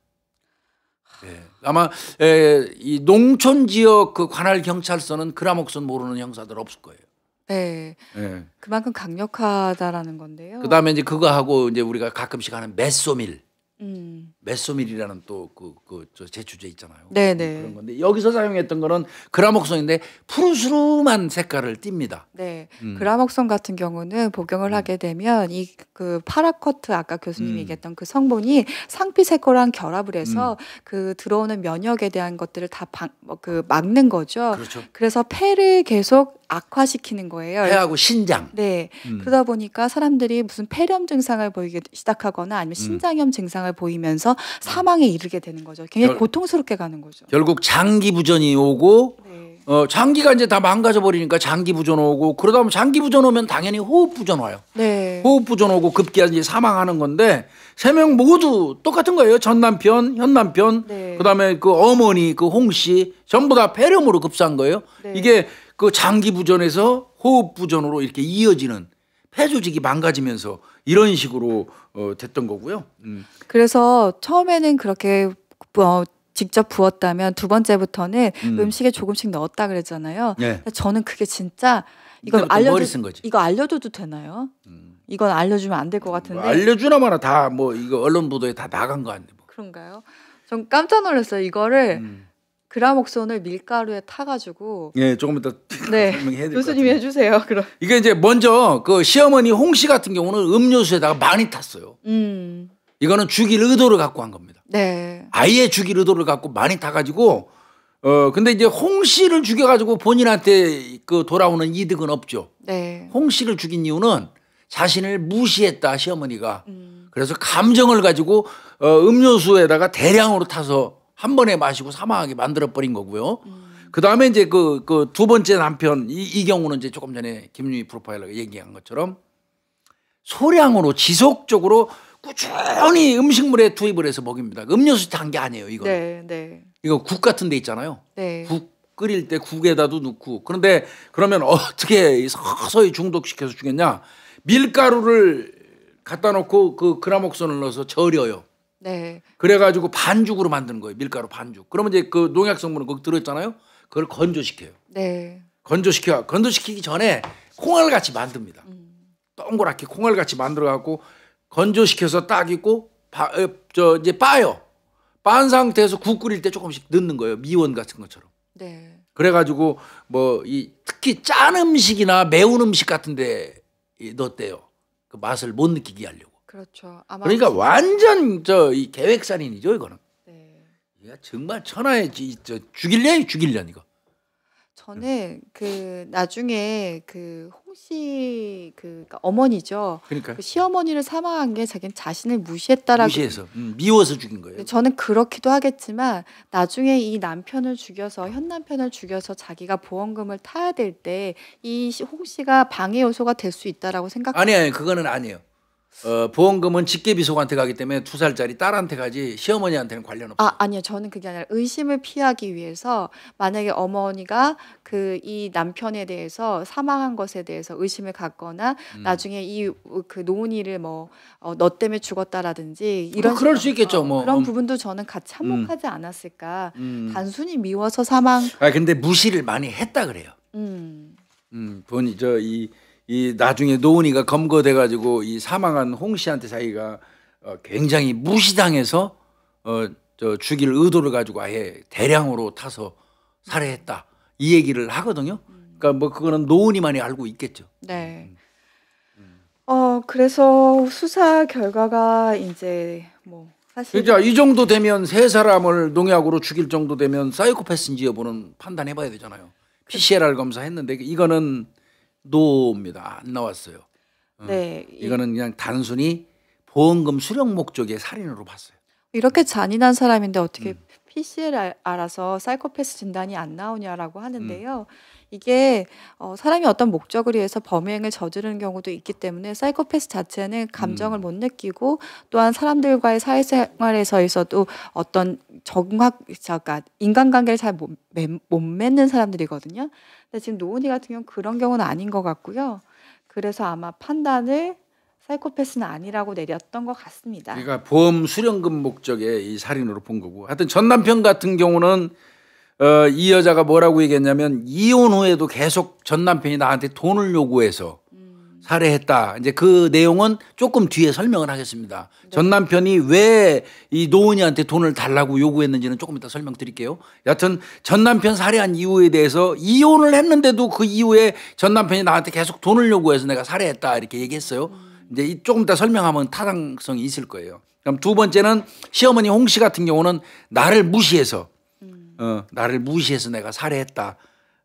예. 아마 에, 예, 이 농촌 지역 그 관할 경찰서는 그라목선 모르는 형사들 없을 거예요. 네. 예. 그만큼 강력하다라는 건데요. 그다음에 이제 그거 하고 이제 우리가 가끔씩 하는 메소밀. 음. 메소밀이라는 또그 그, 저 제주제 있잖아요. 네네. 음, 네. 그런 건데 여기서 사용했던 거는 그라목성인데 푸르스름한 색깔을 띱니다. 네. 음. 그라목성 같은 경우는 복용을 음. 하게 되면 이 그 파라커트 아까 교수님이 음. 얘기했던 그 성분이 상피색 거랑 결합을 해서 음. 그 들어오는 면역에 대한 것들을 다그 뭐 막 막는 거죠. 그렇죠. 그래서 폐를 계속 악화시키는 거예요. 폐하고 신장. 네. 음. 그러다 보니까 사람들이 무슨 폐렴 증상을 보이기 시작하거나 아니면 음. 신장염 증상을 보이면서 사망에 이르게 되는 거죠. 굉장히 결, 고통스럽게 가는 거죠. 결국 장기 부전이 오고 네. 어, 장기가 이제 다 망가져 버리니까 장기 부전 오고 그러다 보면 장기 부전 오면 당연히 호흡 부전 와요. 네. 호흡 부전 오고 급기야 이제 사망하는 건데 세 명 모두 똑같은 거예요. 전 남편, 현 남편, 네. 그다음에 그 어머니 그홍씨 전부 다 폐렴으로 급상 거예요. 네. 이게 그 장기 부전에서 호흡 부전으로 이렇게 이어지는 폐 조직이 망가지면서 이런 식으로 어, 됐던 거고요. 음. 그래서 처음에는 그렇게 어, 직접 부었다면 두 번째부터는 음. 식에 조금씩 넣었다 그랬잖아요. 네. 저는 그게 진짜 이걸 그러니까 알려 이거 알려줘도 되나요? 음. 이건 알려주면 안 될 것 같은데 뭐 알려주나 마나 다 뭐 이거 언론 보도에 다 나간 거아니데 뭐. 그런가요? 전 깜짝 놀랐어요. 이거를 음. 그라목손을 밀가루에 타가지고 예 조금 이따 네. 설명해 드릴 교수님 해주세요 그럼 이게 이제 먼저 그 시어머니 홍씨 같은 경우는 음료수에다가 많이 탔어요. 음. 이거는 죽일 의도를 갖고 한 겁니다. 네. 아예 죽일 의도를 갖고 많이 타가지고 어 근데 이제 홍씨를 죽여가지고 본인한테 그 돌아오는 이득은 없죠. 네. 홍씨를 죽인 이유는 자신을 무시했다 시어머니가. 음. 그래서 감정을 가지고 어, 음료수에다가 대량으로 타서 한 번에 마시고 사망하게 만들어 버린 거고요. 음. 그다음에 이제 그 그 두 번째 남편 이, 이 경우는 이제 조금 전에 김유희 프로파일러가 얘기한 것처럼 소량으로 지속적으로 꾸준히 음식물에 투입을 해서 먹입니다. 그 음료수 단게 아니에요, 이거. 네, 네. 이거 국 같은 데 있잖아요. 네. 국 끓일 때 국에다도 넣고 그런데 그러면 어떻게 서서히 중독시켜서 죽였냐? 밀가루를 갖다 놓고 그그라목선을 넣어서 절여요. 네. 그래가지고 반죽으로 만드는 거예요. 밀가루 반죽. 그러면 이제 그 농약 성분은 거기 들어있잖아요. 그걸 건조시켜요. 네. 건조시켜. 건조시키기 전에 콩알 같이 만듭니다. 음. 동그랗게 콩알 같이 만들어갖고 건조시켜서 딱 있고 저 이제 빠요. 빤 상태에서 국 끓일 때 조금씩 넣는 거예요. 미원 같은 것처럼. 네. 그래가지고 뭐 이 특히 짠 음식이나 매운 음식 같은데 넣었대요. 그 맛을 못 느끼게 하려고. 그렇죠. 아마 그러니까 완전 저이 계획살인이죠 이거는. 네. 야 정말 천하에 저 죽일려 죽일려 이거. 저는 그 나중에 그 홍씨 그 그러니까 어머니죠. 그러니까 그 시어머니를 사망한 게 자기는 자신을 무시했다라고 무시해서 음, 미워서 죽인 거예요. 저는 그렇기도 하겠지만 나중에 이 남편을 죽여서 현 남편을 죽여서 자기가 보험금을 타야 될 때 이 홍씨가 방해 요소가 될 수 있다라고 생각. 아니 아니 그거는 아니에요. 어, 보험금은 직계비속한테 가기 때문에 두 살짜리 딸한테 가지 시어머니한테는 관련 아, 없어요. 아 아니요 저는 그게 아니라 의심을 피하기 위해서 만약에 어머니가 그 이 남편에 대해서 사망한 것에 대해서 의심을 갖거나 음. 나중에 이 그 노은이를 뭐너 어, 때문에 죽었다라든지 아, 이런 뭐 그럴 수 있겠죠 어, 뭐 그런 음. 부분도 저는 같이 한몫하지 음. 않았을까 음. 단순히 미워서 사망. 아 근데 무시를 많이 했다 그래요. 음, 본이 저이 이 나중에 노은이가 검거돼 가지고 이 사망한 홍 씨한테 자기가 어 굉장히 무시당해서 어 저 죽일 의도를 가지고 아예 대량으로 타서 살해했다 이 얘기를 하거든요. 그러니까 뭐 그거는 노은이만이 알고 있겠죠. 네. 음. 어 그래서 수사 결과가 이제 뭐 사실 그러이 그러니까 정도 되면 세 사람을 농약으로 죽일 정도 되면 사이코패스인지 여부는 판단해봐야 되잖아요. PCR 검사했는데 이거는 노입니다. 안 나왔어요. 어, 네. 음. 이거는 그냥 단순히 보험금 수령 목적의 살인으로 봤어요. 이렇게 잔인한 사람인데 어떻게 음. PC를 알아서 사이코패스 진단이 안 나오냐라고 하는데요. 음. 이게 어, 사람이 어떤 목적을 위해서 범행을 저지르는 경우도 있기 때문에 사이코패스 자체는 감정을 음. 못 느끼고 또한 사람들과의 사회생활에서 있어도 어떤 적응학 자가 그러니까 인간관계를 잘 못 맺는 사람들이거든요. 근데 지금 노은이 같은 경우는 그런 경우는 아닌 것 같고요. 그래서 아마 판단을 사이코패스는 아니라고 내렸던 것 같습니다. 그러니까 보험 수령금 목적의 이 살인으로 본 거고 하여튼 전 남편 같은 경우는 어, 이 여자가 뭐라고 얘기했냐면 이혼 후에도 계속 전 남편이 나한테 돈을 요구해서 살해했다. 이제 그 내용은 조금 뒤에 설명을 하겠습니다. 네. 전 남편이 왜 이 노은이한테 돈을 달라고 요구했는지는 조금 이따 설명드릴게요. 여하튼 전 남편 살해한 이유에 대해서 이혼을 했는데도 그 이후에 전 남편이 나한테 계속 돈을 요구해서 내가 살해했다 이렇게 얘기했어요. 음. 이제 조금 이따 설명하면 타당성이 있을 거예요. 그럼 두 번째는 시어머니 홍 씨 같은 경우는 나를 무시해서 어, 나를 무시해서 내가 살해했다.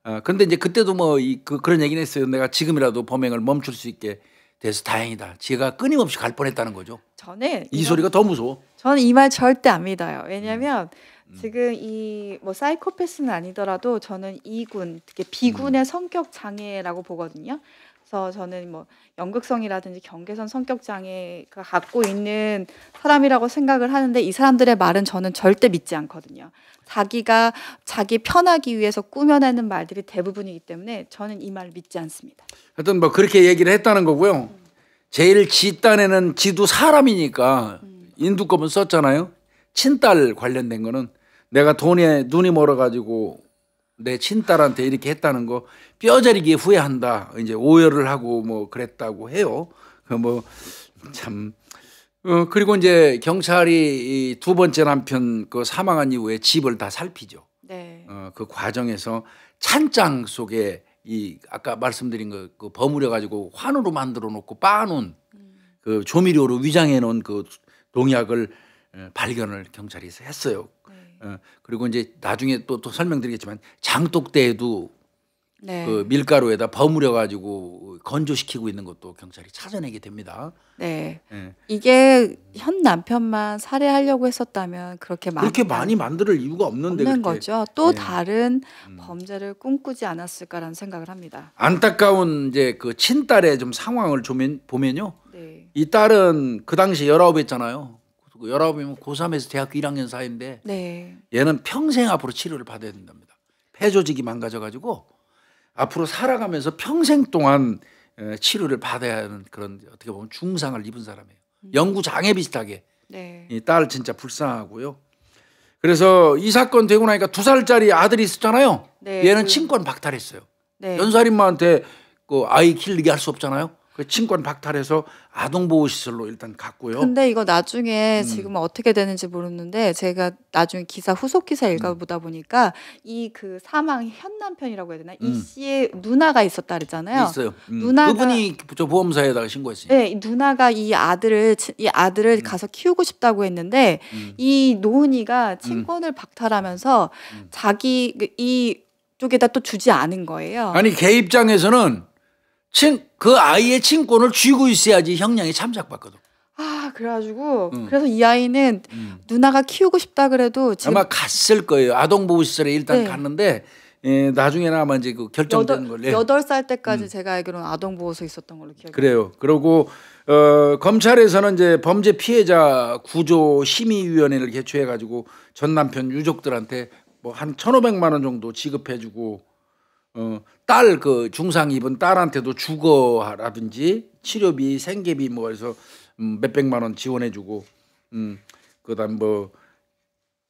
어, 근데 이제 그때도 뭐 이, 그, 그런 얘기는 했어요. 내가 지금이라도 범행을 멈출 수 있게 돼서 다행이다. 제가 끊임없이 갈 뻔했다는 거죠. 저는 이 이런, 소리가 더 무서워. 저는 이 말 절대 안 믿어요. 왜냐하면 음. 음. 지금 이 뭐 사이코패스는 아니더라도 저는 이군 특히 비군의 음. 성격 장애라고 보거든요. 그래서 저는 뭐 연극성이라든지 경계선 성격 장애가 갖고 있는 사람이라고 생각을 하는데 이 사람들의 말은 저는 절대 믿지 않거든요. 자기가 자기 편하기 위해서 꾸며내는 말들이 대부분이기 때문에 저는 이 말을 믿지 않습니다. 하여튼 뭐 그렇게 얘기를 했다는 거고요. 제일 지단에는 지도 사람이니까 인두검은 썼잖아요. 친딸 관련된 거는 내가 돈에 눈이 멀어가지고 내 친딸한테 이렇게 했다는 거 뼈저리게 후회한다. 이제 오열을 하고 뭐 그랬다고 해요. 그뭐참 어, 그리고 이제 경찰이 이두 번째 남편 그 사망한 이후에 집을 다 살피죠. 네. 어, 그 과정에서 찬장 속에 이 아까 말씀드린 거, 그 버무려 가지고 환으로 만들어 놓고 빠놓은 음. 그 조미료로 위장해 놓은 그 농약을 어, 발견을 경찰이 했어요. 네. 어, 그리고 이제 나중에 또, 또 설명드리겠지만 장독대에도 네. 그 밀가루에다 버무려 가지고 건조시키고 있는 것도 경찰이 찾아내게 됩니다. 네. 네. 이게 현 남편만 살해하려고 했었다면 그렇게 많이 그렇게 많이 만들 이유가 없는데 없는 그렇게. 거죠. 또 네. 다른 음. 범죄를 꿈꾸지 않았을까라는 생각을 합니다. 안타까운 이제 그 친딸의 좀 상황을 보면 보면요. 네. 이 딸은 그 당시 열아홉 했잖아요. 그 열아이면 고3에서 대학교 1학년 사이인데 네. 얘는 평생 앞으로 치료를 받아야 된답니다. 폐조직이 망가져 가지고 앞으로 살아가면서 평생 동안 치료를 받아야 하는 그런 어떻게 보면 중상을 입은 사람이에요. 음. 영구 장애 비슷하게. 네. 딸 진짜 불쌍하고요. 그래서 이 사건 되고 나니까 두 살짜리 아들이 있었잖아요. 네. 얘는 그 친권 박탈했어요. 네. 연살인마한테 그 아이 길리게할수 없잖아요. 그 친권 박탈해서 아동보호시설로 일단 갔고요. 근데 이거 나중에 음. 지금 어떻게 되는지 모르는데 제가 나중에 기사 후속 기사 음. 읽어보다 보니까 이 그 사망 현남편이라고 해야 되나 음. 이 씨의 누나가 있었다 그랬잖아요. 있어요. 음. 누나 그분이 저 보험사에다가 신고했어요. 네, 누나가 이 아들을 이 아들을 음. 가서 키우고 싶다고 했는데 음. 이 노은이가 친권을 박탈하면서 자기 그 이 쪽에다 또 주지 않은 거예요. 아니 걔 입장에서는 친, 그 아이의 친권을 쥐고 있어야지 형량이 참작받거든. 아 그래가지고 음. 그래서 이 아이는 음. 누나가 키우고 싶다 그래도 지금 아마 갔을 거예요. 아동보호시설에 일단 네. 갔는데 예, 나중에나마 이제 그 결정되는 걸 예. 여덟 살 때까지 음. 제가 알기로는 아동보호소 있었던 걸로 기억해요. 그래요. 그리고 어, 검찰에서는 이제 범죄 피해자 구조 심의위원회를 개최해가지고 전 남편 유족들한테 뭐한 천오백만원 정도 지급해주고 어, 딸 그 중상 입은 딸한테도 주거라든지 치료비 생계비 뭐 해서 음, 몇 백만 원 지원해주고 음, 그다음 뭐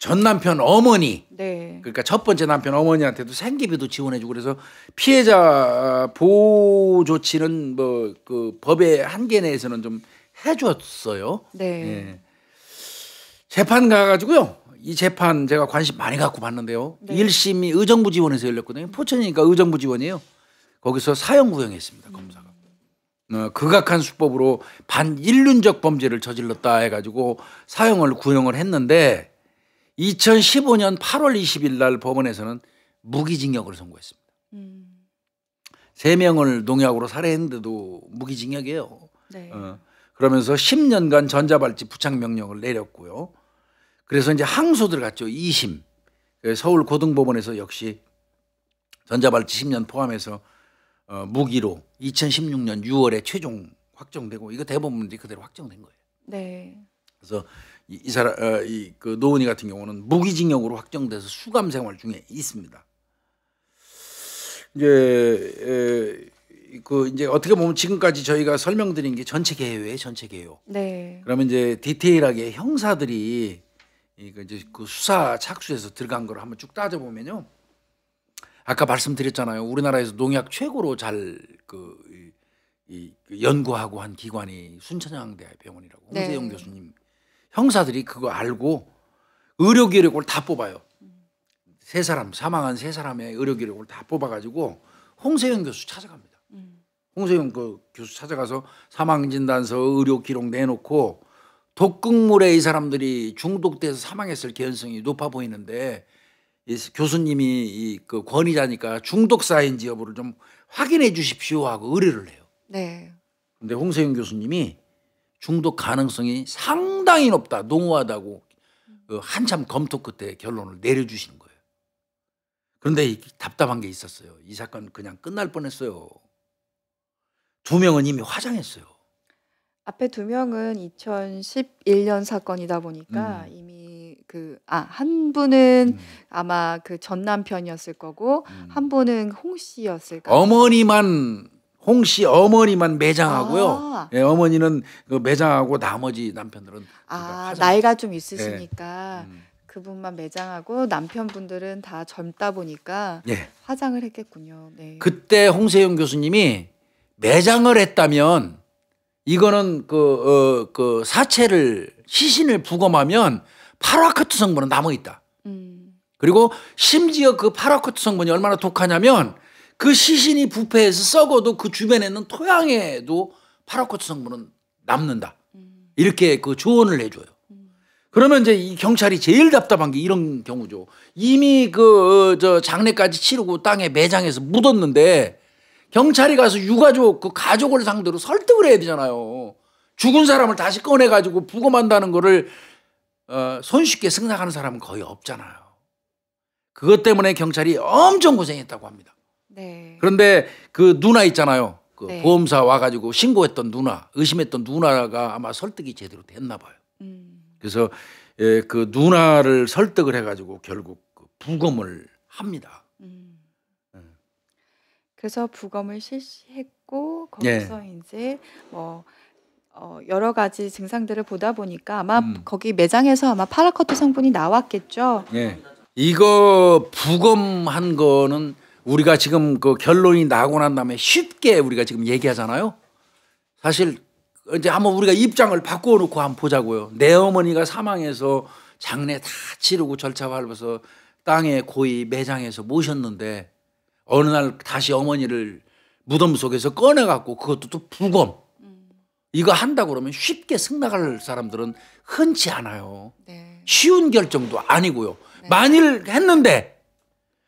전 남편 어머니 네. 그러니까 첫 번째 남편 어머니한테도 생계비도 지원해주고 그래서 피해자 보호 조치는 뭐 그 법의 한계 내에서는 좀 해줬어요. 네. 예. 재판 가가지고요 이 재판 제가 관심 많이 갖고 봤는데요. 네. 1심이 의정부 지원에서 열렸거든요. 포천이니까 의정부 지원이에요. 거기서 사형 구형했습니다. 검사가. 어, 극악한 수법으로 반인륜적 범죄를 저질렀다 해가지고 사형을 구형을 했는데 2015년 8월 20일 날 법원에서는 무기징역을 선고했습니다. 음. 3명을 농약으로 살해했는데도 무기징역이에요. 네. 어, 그러면서 10년간 전자발찌 부착 명령을 내렸고요. 그래서 이제 항소 들어갔죠. 2심. 그 서울 고등법원에서 역시 전자발찌 10년 포함해서 어, 무기로 2016년 6월에 최종 확정되고 이거 대법원 이 그대로 확정된 거예요. 네. 그래서 이, 이 사람 어, 이그 노은이 같은 경우는 무기징역으로 확정돼서 수감 생활 중에 있습니다. 이제 에, 그 이제 어떻게 보면 지금까지 저희가 설명드린 게 전체 개요예요, 전체 개요. 네. 그러면 이제 디테일하게 형사들이 이거 이제 그 수사 착수해서 들어간 걸 한번 쭉 따져보면요. 아까 말씀드렸잖아요. 우리나라에서 농약 최고로 잘그 이, 이, 그 연구하고 한 기관이 순천향대병원이라고 네. 홍세영 네. 교수님 형사들이 그거 알고 의료 기록을 다 뽑아요. 세 사람 사망한 세 사람의 의료 기록을 다 뽑아가지고 홍세영 교수 찾아갑니다. 음. 홍세영 그 교수 찾아가서 사망 진단서 의료 기록 내놓고 독극물에 이 사람들이 중독돼서 사망했을 개연성이 높아 보이는데 교수님이 이그 권위자니까 중독사인 지 여부를 좀 확인해 주십시오 하고 의뢰를 해요. 네. 근데 홍세윤 교수님이 중독 가능성이 상당히 높다, 농후하다고 그 한참 검토 끝에 결론을 내려주시는 거예요. 그런데 답답한 게 있었어요. 이 사건 그냥 끝날 뻔했어요. 두 명은 이미 화장했어요. 앞에 두 명은 2011년 사건이다 보니까 음. 이미 그 아 한 분은 음. 아마 그 전 남편이었을 거고 음. 한 분은 홍 씨였을까? 어머니만 홍 씨 어머니만 매장하고요. 아. 예, 어머니는 그 매장하고 나머지 남편들은 아 그 나이가 좀 예. 있으시니까. 예. 그분만 매장하고 남편분들은 다 젊다 보니까 예. 화장을 했겠군요. 네. 그때 홍세영 교수님이 매장을 했다면 이거는 그, 어, 그 사체를 시신을 부검하면 파라커트 성분은 남아 있다. 음. 그리고 심지어 그파라커트 성분이 얼마나 독하냐면 그 시신이 부패해서 썩어도 그 주변에 있는 토양에도 파라커트 성분은 남는다. 음. 이렇게 그 조언을 해줘요. 그러면 이제 이 경찰이 제일 답답한 게 이런 경우죠. 이미 그저 어, 장례까지 치르고 땅에 매장해서 묻었는데 경찰이 가서 유가족 그 가족을 상대로 설득을 해야 되잖아요. 죽은 사람을 다시 꺼내 가지고 부검한다는 거를 어, 손쉽게 승낙하는 사람은 거의 없잖아요. 그것 때문에 경찰이 엄청 고생했다고 합니다. 네. 그런데 그 누나 있잖아요. 그 네. 보험사 와가지고 신고했던 누나, 의심했던 누나가 아마 설득이 제대로 됐나 봐요. 음. 그래서 예, 그 누나를 설득을 해가지고 결국 그 부검을 합니다. 그래서 부검을 실시했고 거기서 예. 이제 뭐 어, 여러 가지 증상들을 보다 보니까 아마 음. 거기 매장에서 아마 파라커트 성분이 나왔겠죠. 예. 이거 부검한 거는 우리가 지금 그 결론이 나고 난 다음에 쉽게 우리가 지금 얘기하잖아요. 사실 이제 한번 우리가 입장을 바꿔 놓고 한번 보자고요. 내 어머니가 사망해서 장례 다 치르고 절차 밟아서 땅에 고이 매장에서 모셨는데 어느 날 다시 어머니를 무덤 속에서 꺼내갖고 그것도 또 부검. 음. 이거 한다 그러면 쉽게 승낙할 사람들은 흔치 않아요. 네. 쉬운 결정도 아니고요. 네. 만일 했는데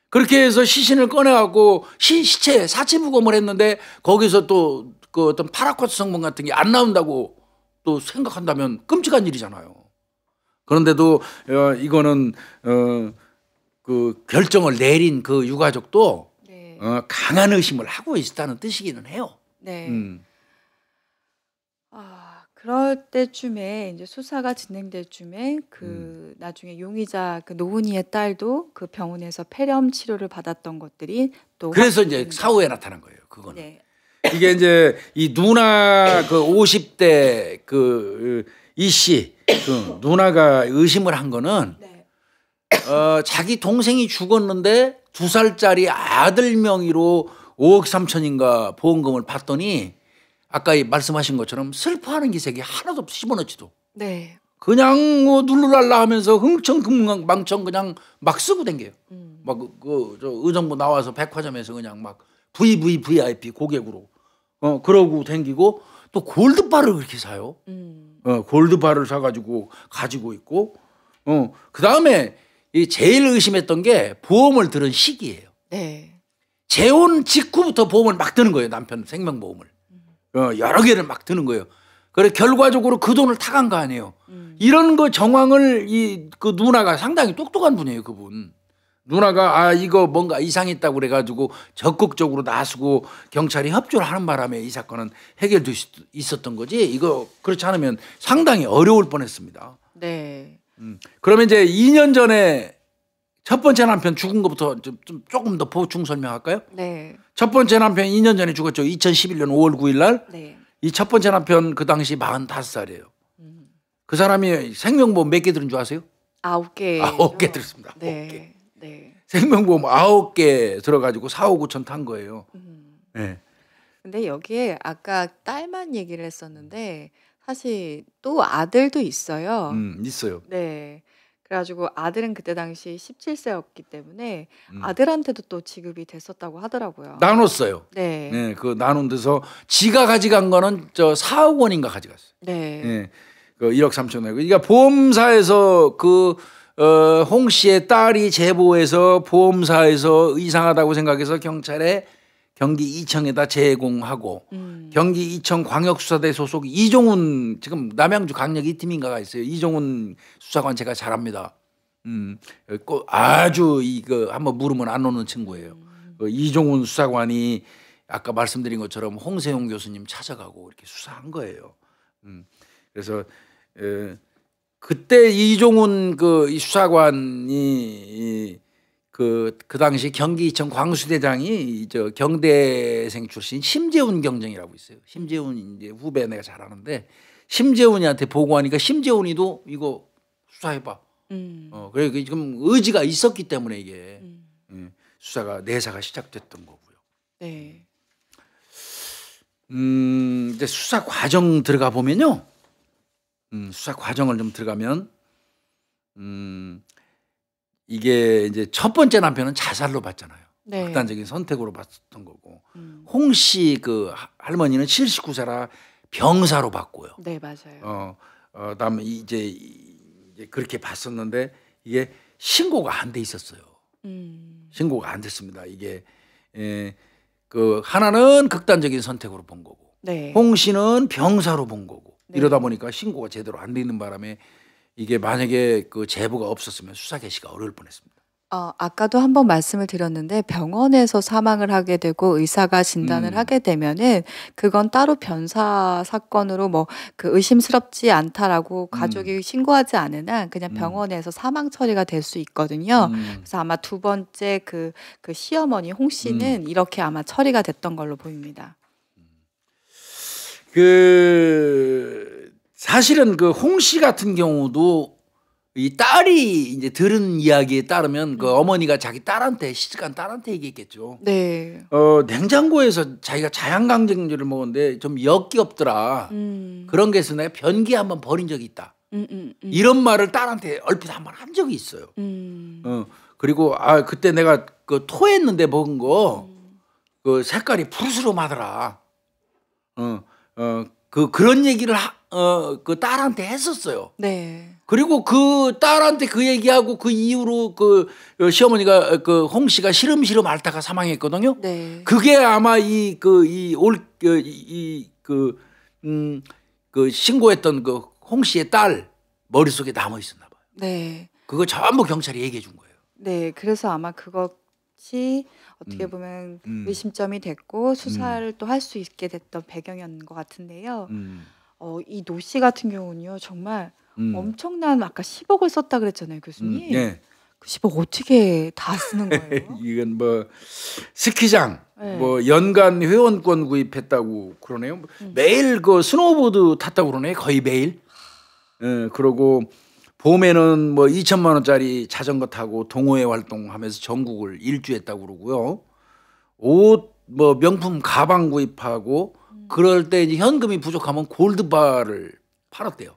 그렇게 해서 시신을 꺼내갖고 시, 시체, 사체 부검을 했는데 거기서 또 그 어떤 파라코스 성분 같은 게 안 나온다고 또 생각한다면 끔찍한 일이잖아요. 그런데도 어, 이거는 어, 그 결정을 내린 그 유가족도 어, 강한 의심을 하고 있다는 뜻이기는 해요. 네. 음. 아 그럴 때쯤에 이제 수사가 진행될 쯤에 그 음. 나중에 용의자 그 노은이의 딸도 그 병원에서 폐렴 치료를 받았던 것들이 또 그래서 이제 사후에 나타난 거예요. 그거는. 네. 이게 이제 이 누나 그 50대 그 이 씨 그 누나가 의심을 한 거는 네. 어, 자기 동생이 죽었는데 두 살짜리 아들 명의로 5억 3천인가 보험금을 받더니 아까 말씀하신 것처럼 슬퍼하는 기색이 하나도 없어 씹어넣지도. 네. 그냥 뭐 눌러랄라 하면서 흥청망청 그냥 막 쓰고 댕겨요. 음. 막그 그, 저 의정부 나와서 백화점에서 그냥 막 VVVIP 고객으로 어 그러고 댕기고 또 골드바를 그렇게 사요. 음. 어 골드바를 사가지고 가지고 있고 어 그 다음에 제일 의심했던 게 보험을 들은 시기예요. 네. 재혼 직후부터 보험을 막 드는 거예요. 남편 생명보험을. 음. 어, 여러 개를 막 드는 거예요. 그래 결과적으로 그 돈을 타간 거 아니에요. 음. 이런 거 정황을 이 그 누나가 상당히 똑똑한 분이에요, 그분. 누나가 아 이거 뭔가 이상했다고 그래가지고 적극적으로 나서고 경찰이 협조를 하는 바람에 이 사건은 해결될 수 있었던 거지 이거 그렇지 않으면 상당히 어려울 뻔했습니다. 네. 음. 그러면 이제 2년 전에 첫 번째 남편 죽은 것부터 좀, 좀 조금 더 보충 설명할까요? 네. 첫 번째 남편 2년 전에 죽었죠. 2011년 5월 9일 날. 네. 이 첫 번째 남편 그 당시 45살이에요. 음. 그 사람이 생명보험 몇 개 들은 줄 아세요? 아홉 개. 아홉 개 어. 들었습니다. 네. 9개. 네. 생명보험 아홉 개 들어가지고 4, 5, 9천 탄 거예요. 음. 네. 근데 여기에 아까 딸만 얘기를 했었는데 사실 또 아들도 있어요. 음, 있어요. 네. 그래가지고 아들은 그때 당시 17세였기 때문에 음. 아들한테도 또 지급이 됐었다고 하더라고요. 나눴어요. 네. 네, 그 나눈 데서 지가 가져간 거는 저 4억 원인가 가져갔어요. 네. 네. 그 1억 3천 원. 그러니까 보험사에서 그 어, 홍 씨의 딸이 제보해서 보험사에서 이상하다고 생각해서 경찰에 경기 이청에다 제공하고 음. 경기 이청 광역수사대 소속 이종훈 지금 남양주 강력 이 팀인가가 있어요. 이종훈 수사관 제가 잘압니다 음, 아주 이거 그 한번 물으면 안 오는 친구예요. 음. 그 이종훈 수사관이 아까 말씀드린 것처럼 홍세용 교수님 찾아가고 이렇게 수사한 거예요. 음, 그래서 에, 그때 이종훈 그 수사관이 이, 그, 그 당시 경기 청 광수대장이 저 경대생 출신 심재훈 경쟁이라고 있어요. 심재훈 이제 후배 내가 잘 아는데 심재훈이한테 보고하니까 심재훈이도 이거 수사해봐. 음. 어, 그래, 그 지금 의지가 있었기 때문에 이게 음. 음, 수사가 내사가 시작됐던 거고요. 네. 음, 이제 수사 과정 들어가 보면요. 음, 수사 과정을 좀 들어가면 음, 이게 이제 첫 번째 남편은 자살로 봤잖아요. 네. 극단적인 선택으로 봤던 거고 음. 홍씨 그 할머니는 79세라 병사로 봤고요. 네 맞아요. 어, 어 다음에 이제, 이제 그렇게 봤었는데 이게 신고가 안 돼 있었어요. 음. 신고가 안 됐습니다. 이게 에, 예, 그 하나는 극단적인 선택으로 본 거고 네. 홍 씨는 병사로 본 거고 네. 이러다 보니까 신고가 제대로 안 돼 있는 바람에 이게 만약에 그 제보가 없었으면 수사 개시가 어려울 뻔했습니다. 어, 아까도 한번 말씀을 드렸는데 병원에서 사망을 하게 되고 의사가 진단을 음. 하게 되면은 그건 따로 변사 사건으로 뭐 그 의심스럽지 않다라고 음. 가족이 음. 신고하지 않은 한 그냥 음. 병원에서 사망 처리가 될 수 있거든요. 음. 그래서 아마 두 번째 그, 그 시어머니 홍 씨는 음. 이렇게 아마 처리가 됐던 걸로 보입니다. 그 사실은 그 홍씨 같은 경우도 이 딸이 이제 들은 이야기에 따르면 그 음. 어머니가 자기 딸한테 시집간 딸한테 얘기했겠죠. 네. 어 냉장고에서 자기가 자양강장제를 먹었는데 좀역기없더라 음. 그런 게 있어 내가 변기 한번 버린 적이 있다. 음, 음, 음, 이런 말을 딸한테 얼핏 한번 한 적이 있어요. 음. 어 그리고 아 그때 내가 그 토했는데 먹은 거 그 색깔이 푸르스름하더라. 어 어, 그 그런 얘기를 어 그 딸한테 했었어요. 네. 그리고 그 딸한테 그 얘기하고 그 이후로 그 어, 시어머니가 어, 그홍 씨가 시름시름 앓다가 사망했거든요. 네. 그게 아마 이 그 이올 이그 그, 음, 그 신고했던 그 홍 씨의 딸 머릿속에 남아 있었나 봐요. 네. 그거 전부 경찰이 얘기해 준 거예요. 네. 그래서 아마 그것이 어떻게 음. 보면 음. 의심점이 됐고 수사를 음. 또할 수 있게 됐던 배경이었는 것 같은데요. 어, 이노 씨 같은 경우는요 정말 엄청난 아까 10억을 썼다 그랬잖아요 교수님. 네. 그 10억 어떻게 다 쓰는 거예요? 이건 뭐 스키장 네. 뭐 연간 회원권 구입했다고 그러네요. 매일 그 스노보드 탔다고 그러네 거의 매일. 예, 그러고 봄에는 뭐 2천만 원짜리 자전거 타고 동호회 활동하면서 전국을 일주했다고 그러고요. 옷 뭐 명품 가방 구입하고 음. 그럴 때 이제 현금이 부족하면 골드바를 팔았대요.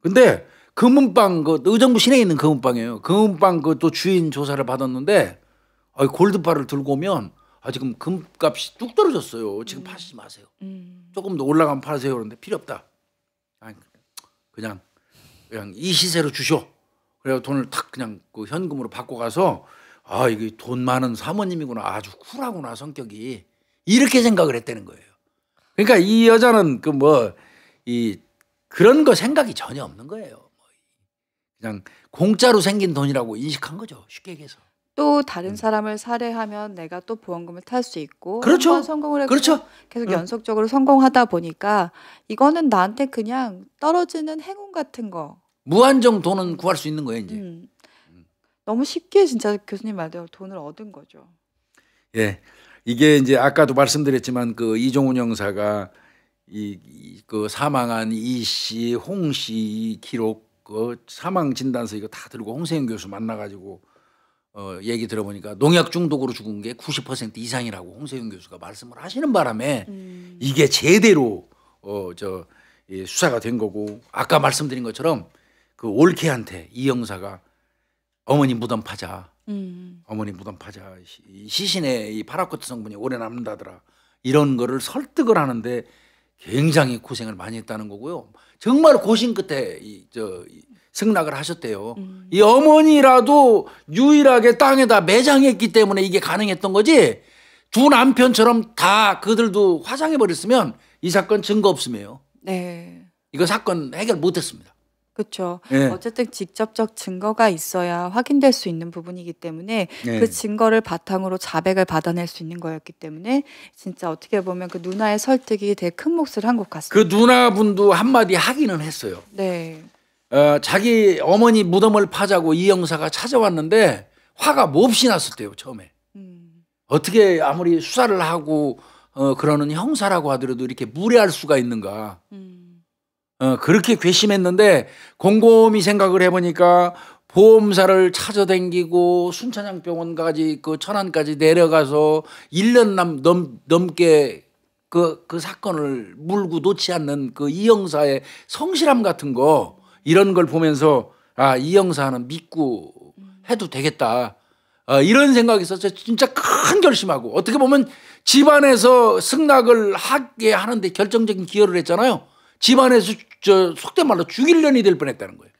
근데 금은방 그 의정부 시내에 있는 금은방이에요. 금은방 그 또 주인 조사를 받았는데 아 골드바를 들고 오면 아 지금 금값이 뚝 떨어졌어요. 지금 음. 파시지 마세요. 음. 조금 더 올라가면 팔으세요. 그런데 필요 없다. 아니 그냥 그냥 이 시세로 주쇼. 그래서 돈을 탁 그냥 그 현금으로 받고 가서 아 이게 돈 많은 사모님이구나 아주 쿨하구나 성격이 이렇게 생각을 했다는 거예요. 그러니까 이 여자는 그 뭐 이 그런 거 생각이 전혀 없는 거예요. 뭐 그냥 공짜로 생긴 돈이라고 인식한 거죠 쉽게 얘기해서. 또 다른 음. 사람을 살해하면 내가 또 보험금을 탈 수 있고 그렇죠. 한번 성공을 했고 그렇죠. 계속 음. 연속적으로 성공하다 보니까 이거는 나한테 그냥 떨어지는 행운 같은 거 무한정 돈은 구할 수 있는 거예요 이제 음. 너무 쉽게 진짜 교수님 말대로 돈을 얻은 거죠. 예, 이게 이제 아까도 말씀드렸지만 그 이종훈 형사가 이 그 사망한 이 씨, 홍 씨 기록 그 사망 진단서 이거 다 들고 홍세영 교수 만나가지고 어, 얘기 들어보니까 농약 중독으로 죽은 게 90% 이상이라고 홍세윤 교수가 말씀을 하시는 바람에 음. 이게 제대로 어, 저 예, 수사가 된 거고 아까 말씀드린 것처럼 그 올케한테 이 형사가 어머니 무덤 파자, 음. 어머니 무덤 파자 시신에 이 파라코트 성분이 오래 남는다더라 이런 거를 설득을 하는데 굉장히 고생을 많이 했다는 거고요. 정말 고심 끝에 이, 저 이, 승낙을 하셨대요. 음. 이 어머니라도 유일하게 땅에다 매장했기 때문에 이게 가능했던 거지 두 남편처럼 다 그들도 화장해 버렸으면 이 사건 증거 없음이에요. 네. 이거 사건 해결 못했습니다. 그렇죠. 네. 어쨌든 직접적 증거가 있어야 확인될 수 있는 부분이기 때문에 네. 그 증거를 바탕으로 자백을 받아낼 수 있는 거였기 때문에 진짜 어떻게 보면 그 누나의 설득이 되게 큰 몫을 한 것 같습니다. 그 누나분도 한마디 하기는 했어요. 네. 어, 자기 어머니 무덤을 파자고 이 형사가 찾아왔는데 화가 몹시 났었대요 처음에. 음. 어떻게 아무리 수사를 하고 어, 그러는 형사라고 하더라도 이렇게 무례할 수가 있는가. 음. 어, 그렇게 괘씸했는데 곰곰이 생각을 해보니까 보험사를 찾아댕기고 순천향병원까지 그 천안까지 내려가서 1년 남, 넘, 넘게 그, 그 사건을 물고 놓지 않는 그 이형사의 성실함 같은 거 이런 걸 보면서 아, 이 형사 하는 믿고 해도 되겠다. 어, 이런 생각이 서 진짜 큰 결심하고 어떻게 보면 집안에서 승낙을 하게 하는데 결정적인 기여를 했잖아요. 집안에서 저 속된 말로 죽일년이 될 뻔했다는 거예요.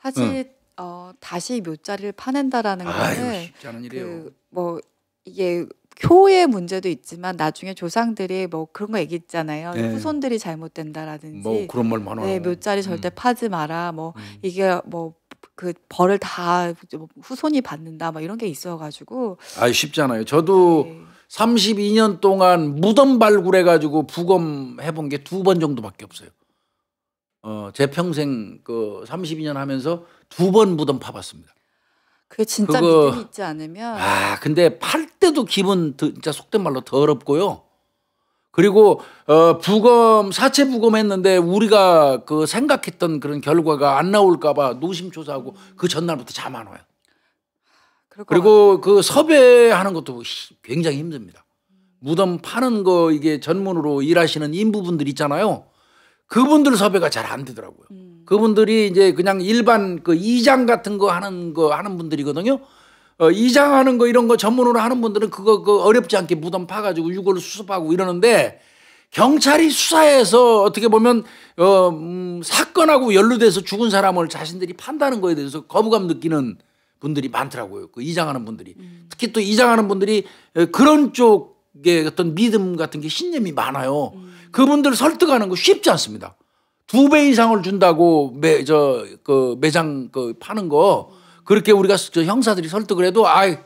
사실 응. 어, 다시 묘자를 파낸다라는 아유, 거는 쉽지 않은 일이에요. 그뭐 이게 효의 문제도 있지만 나중에 조상들이 뭐 그런 거 얘기 있잖아요. 네. 후손들이 잘못된다라든지 뭐 그런 말 많아요. 네, 묘자리 음. 절대 음. 파지 마라. 뭐 음. 이게 뭐 그 벌을 다 뭐 후손이 받는다 막 뭐 이런 게 있어가지고 아 쉽잖아요. 저도 네. 32년 동안 무덤 발굴해가지고 부검 해본 게 두 번 정도밖에 없어요. 어제 평생 그 32년 하면서 두 번 무덤 파봤습니다. 그게 진짜 그거... 믿음이 있지 않으면 아 근데 팔 때도 기분 진짜 속된 말로 더럽고요. 그리고 어 부검 사체 부검했는데 우리가 그 생각했던 그런 결과가 안 나올까봐 노심초사하고 그 전날부터 잠 안 와요. 그리고 그 섭외하는 것도 굉장히 힘듭니다. 무덤 파는 거 이게 전문으로 일하시는 인부분들 있잖아요. 그분들 섭외가 잘 안 되더라고요. 음. 그분들이 이제 그냥 일반 그 이장 같은 거 하는 거 하는 분들이거든요. 어, 이장하는 거 이런 거 전문으로 하는 분들은 그거 그 어렵지 않게 무덤 파가지고 유골을 수습하고 이러는데 경찰이 수사해서 어떻게 보면 어, 음, 사건하고 연루돼서 죽은 사람을 자신들이 판다는 거에 대해서 거부감 느끼는 분들이 많더라고요. 그 이장하는 분들이 음. 특히 또 이장하는 분들이 그런 쪽에 어떤 믿음 같은 게 신념이 많아요. 음. 그분들 설득하는 거 쉽지 않습니다. 두배 이상을 준다고 매 저 그 매장 그 파는 거 그렇게 우리가 저 형사들이 설득을 해도 아이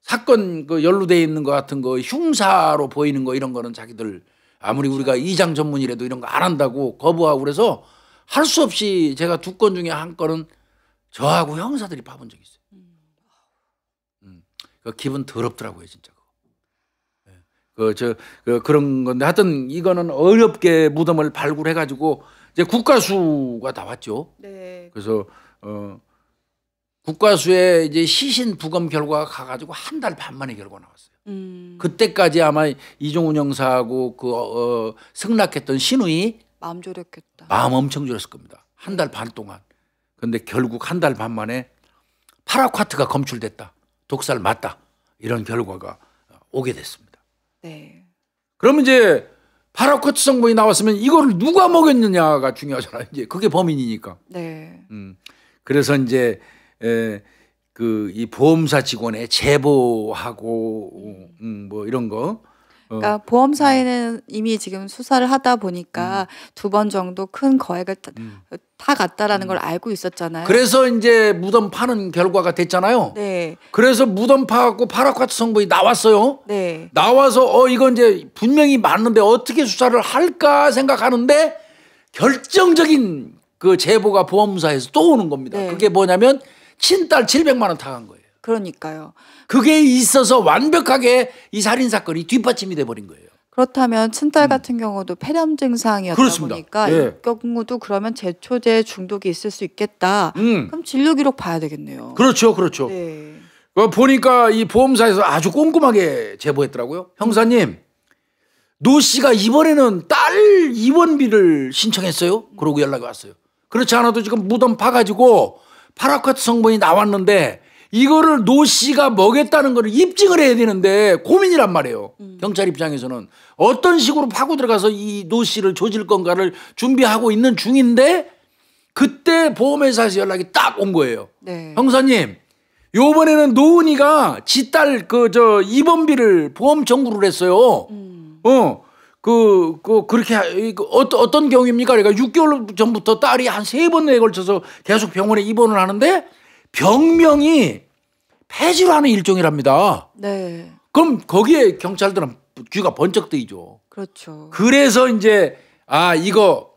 사건 그 연루돼 있는 것 같은 거 흉사로 보이는 거 이런 거는 자기들 아무리 그렇죠. 우리가 이장 전문이라도 이런 거 안 한다고 거부하고 그래서 할 수 없이 제가 두 건 중에 한 건은 저하고 형사들이 봐본 적이 있어요. 음. 음. 그 기분 더럽더라고요 진짜. 그저 그, 그런 건데 하여튼 이거는 어렵게 무덤을 발굴해 가지고 이제 국가수가 나왔죠. 네. 그래서 어 국가수의 이제 시신 부검 결과가 가가지고 한 달 반 만에 결과 가 나왔어요. 음. 그때까지 아마 이종훈 형사하고 그 어, 어, 승낙했던 신우이 마음 졸였겠다. 마음 엄청 졸였을 겁니다. 한 달 반 동안. 근데 결국 한 달 반 만에 파라콰트가 검출됐다. 독살 맞다. 이런 결과가 오게 됐습니다. 네. 그러면 이제 파라코트 성분이 나왔으면 이거를 누가 먹였느냐가 중요하잖아요. 이제 그게 범인이니까. 네. 음. 그래서 이제 에, 그이 보험사 직원의 제보하고 음, 뭐 이런 거 어. 그러니까 보험사에는 이미 지금 수사를 하다 보니까 음. 두번 정도 큰 거액을 음. 타갔다라는 음. 걸 알고 있었잖아요. 그래서 이제 무덤 파는 결과가 됐잖아요. 네. 그래서 무덤 파갖고 파라콰트 성분이 나왔어요. 네. 나와서 어 이건 이제 분명히 맞는데 어떻게 수사를 할까 생각하는데 결정적인 그 제보가 보험사에서 또 오는 겁니다. 네. 그게 뭐냐면 친딸 700만 원 타간 거예요. 그러니까요. 그게 있어서 완벽하게 이 살인 사건이 뒷받침이 돼 버린 거예요. 그렇다면 츤딸 음. 같은 경우도 폐렴 증상이었다 그렇습니다. 보니까 예. 이 경우도 그러면 제초제 중독이 있을 수 있겠다. 음. 그럼 진료 기록 봐야 되겠네요. 그렇죠, 그렇죠. 네. 어, 보니까 이 보험사에서 아주 꼼꼼하게 제보했더라고요. 형사님, 노 씨가 이번에는 딸 입원비를 신청했어요. 그러고 연락이 왔어요. 그렇지 않아도 지금 무덤 파가지고 파라카트 성분이 나왔는데 이거를 노 씨가 먹였다는 거를 입증을 해야 되는데 고민이란 말이에요. 음. 경찰 입장에서는 어떤 식으로 파고 들어가서 이 노 씨를 조질 건가를 준비하고 있는 중인데 그때 보험회사에서 연락이 딱 온 거예요. 네. 형사님, 요번에는 노은이가 지 딸 그 저 입원비를 보험 청구를 했어요. 음. 어. 그, 그, 그렇게, 그, 어떤, 어떤 경우입니까? 그러니까 6개월 전부터 딸이 한3 번에 걸쳐서 계속 병원에 입원을 하는데 병명이 폐지로 하는 일종이랍니다. 네. 그럼 거기에 경찰들은 귀가 번쩍 뜨이죠. 그렇죠. 그래서 이제 아 이거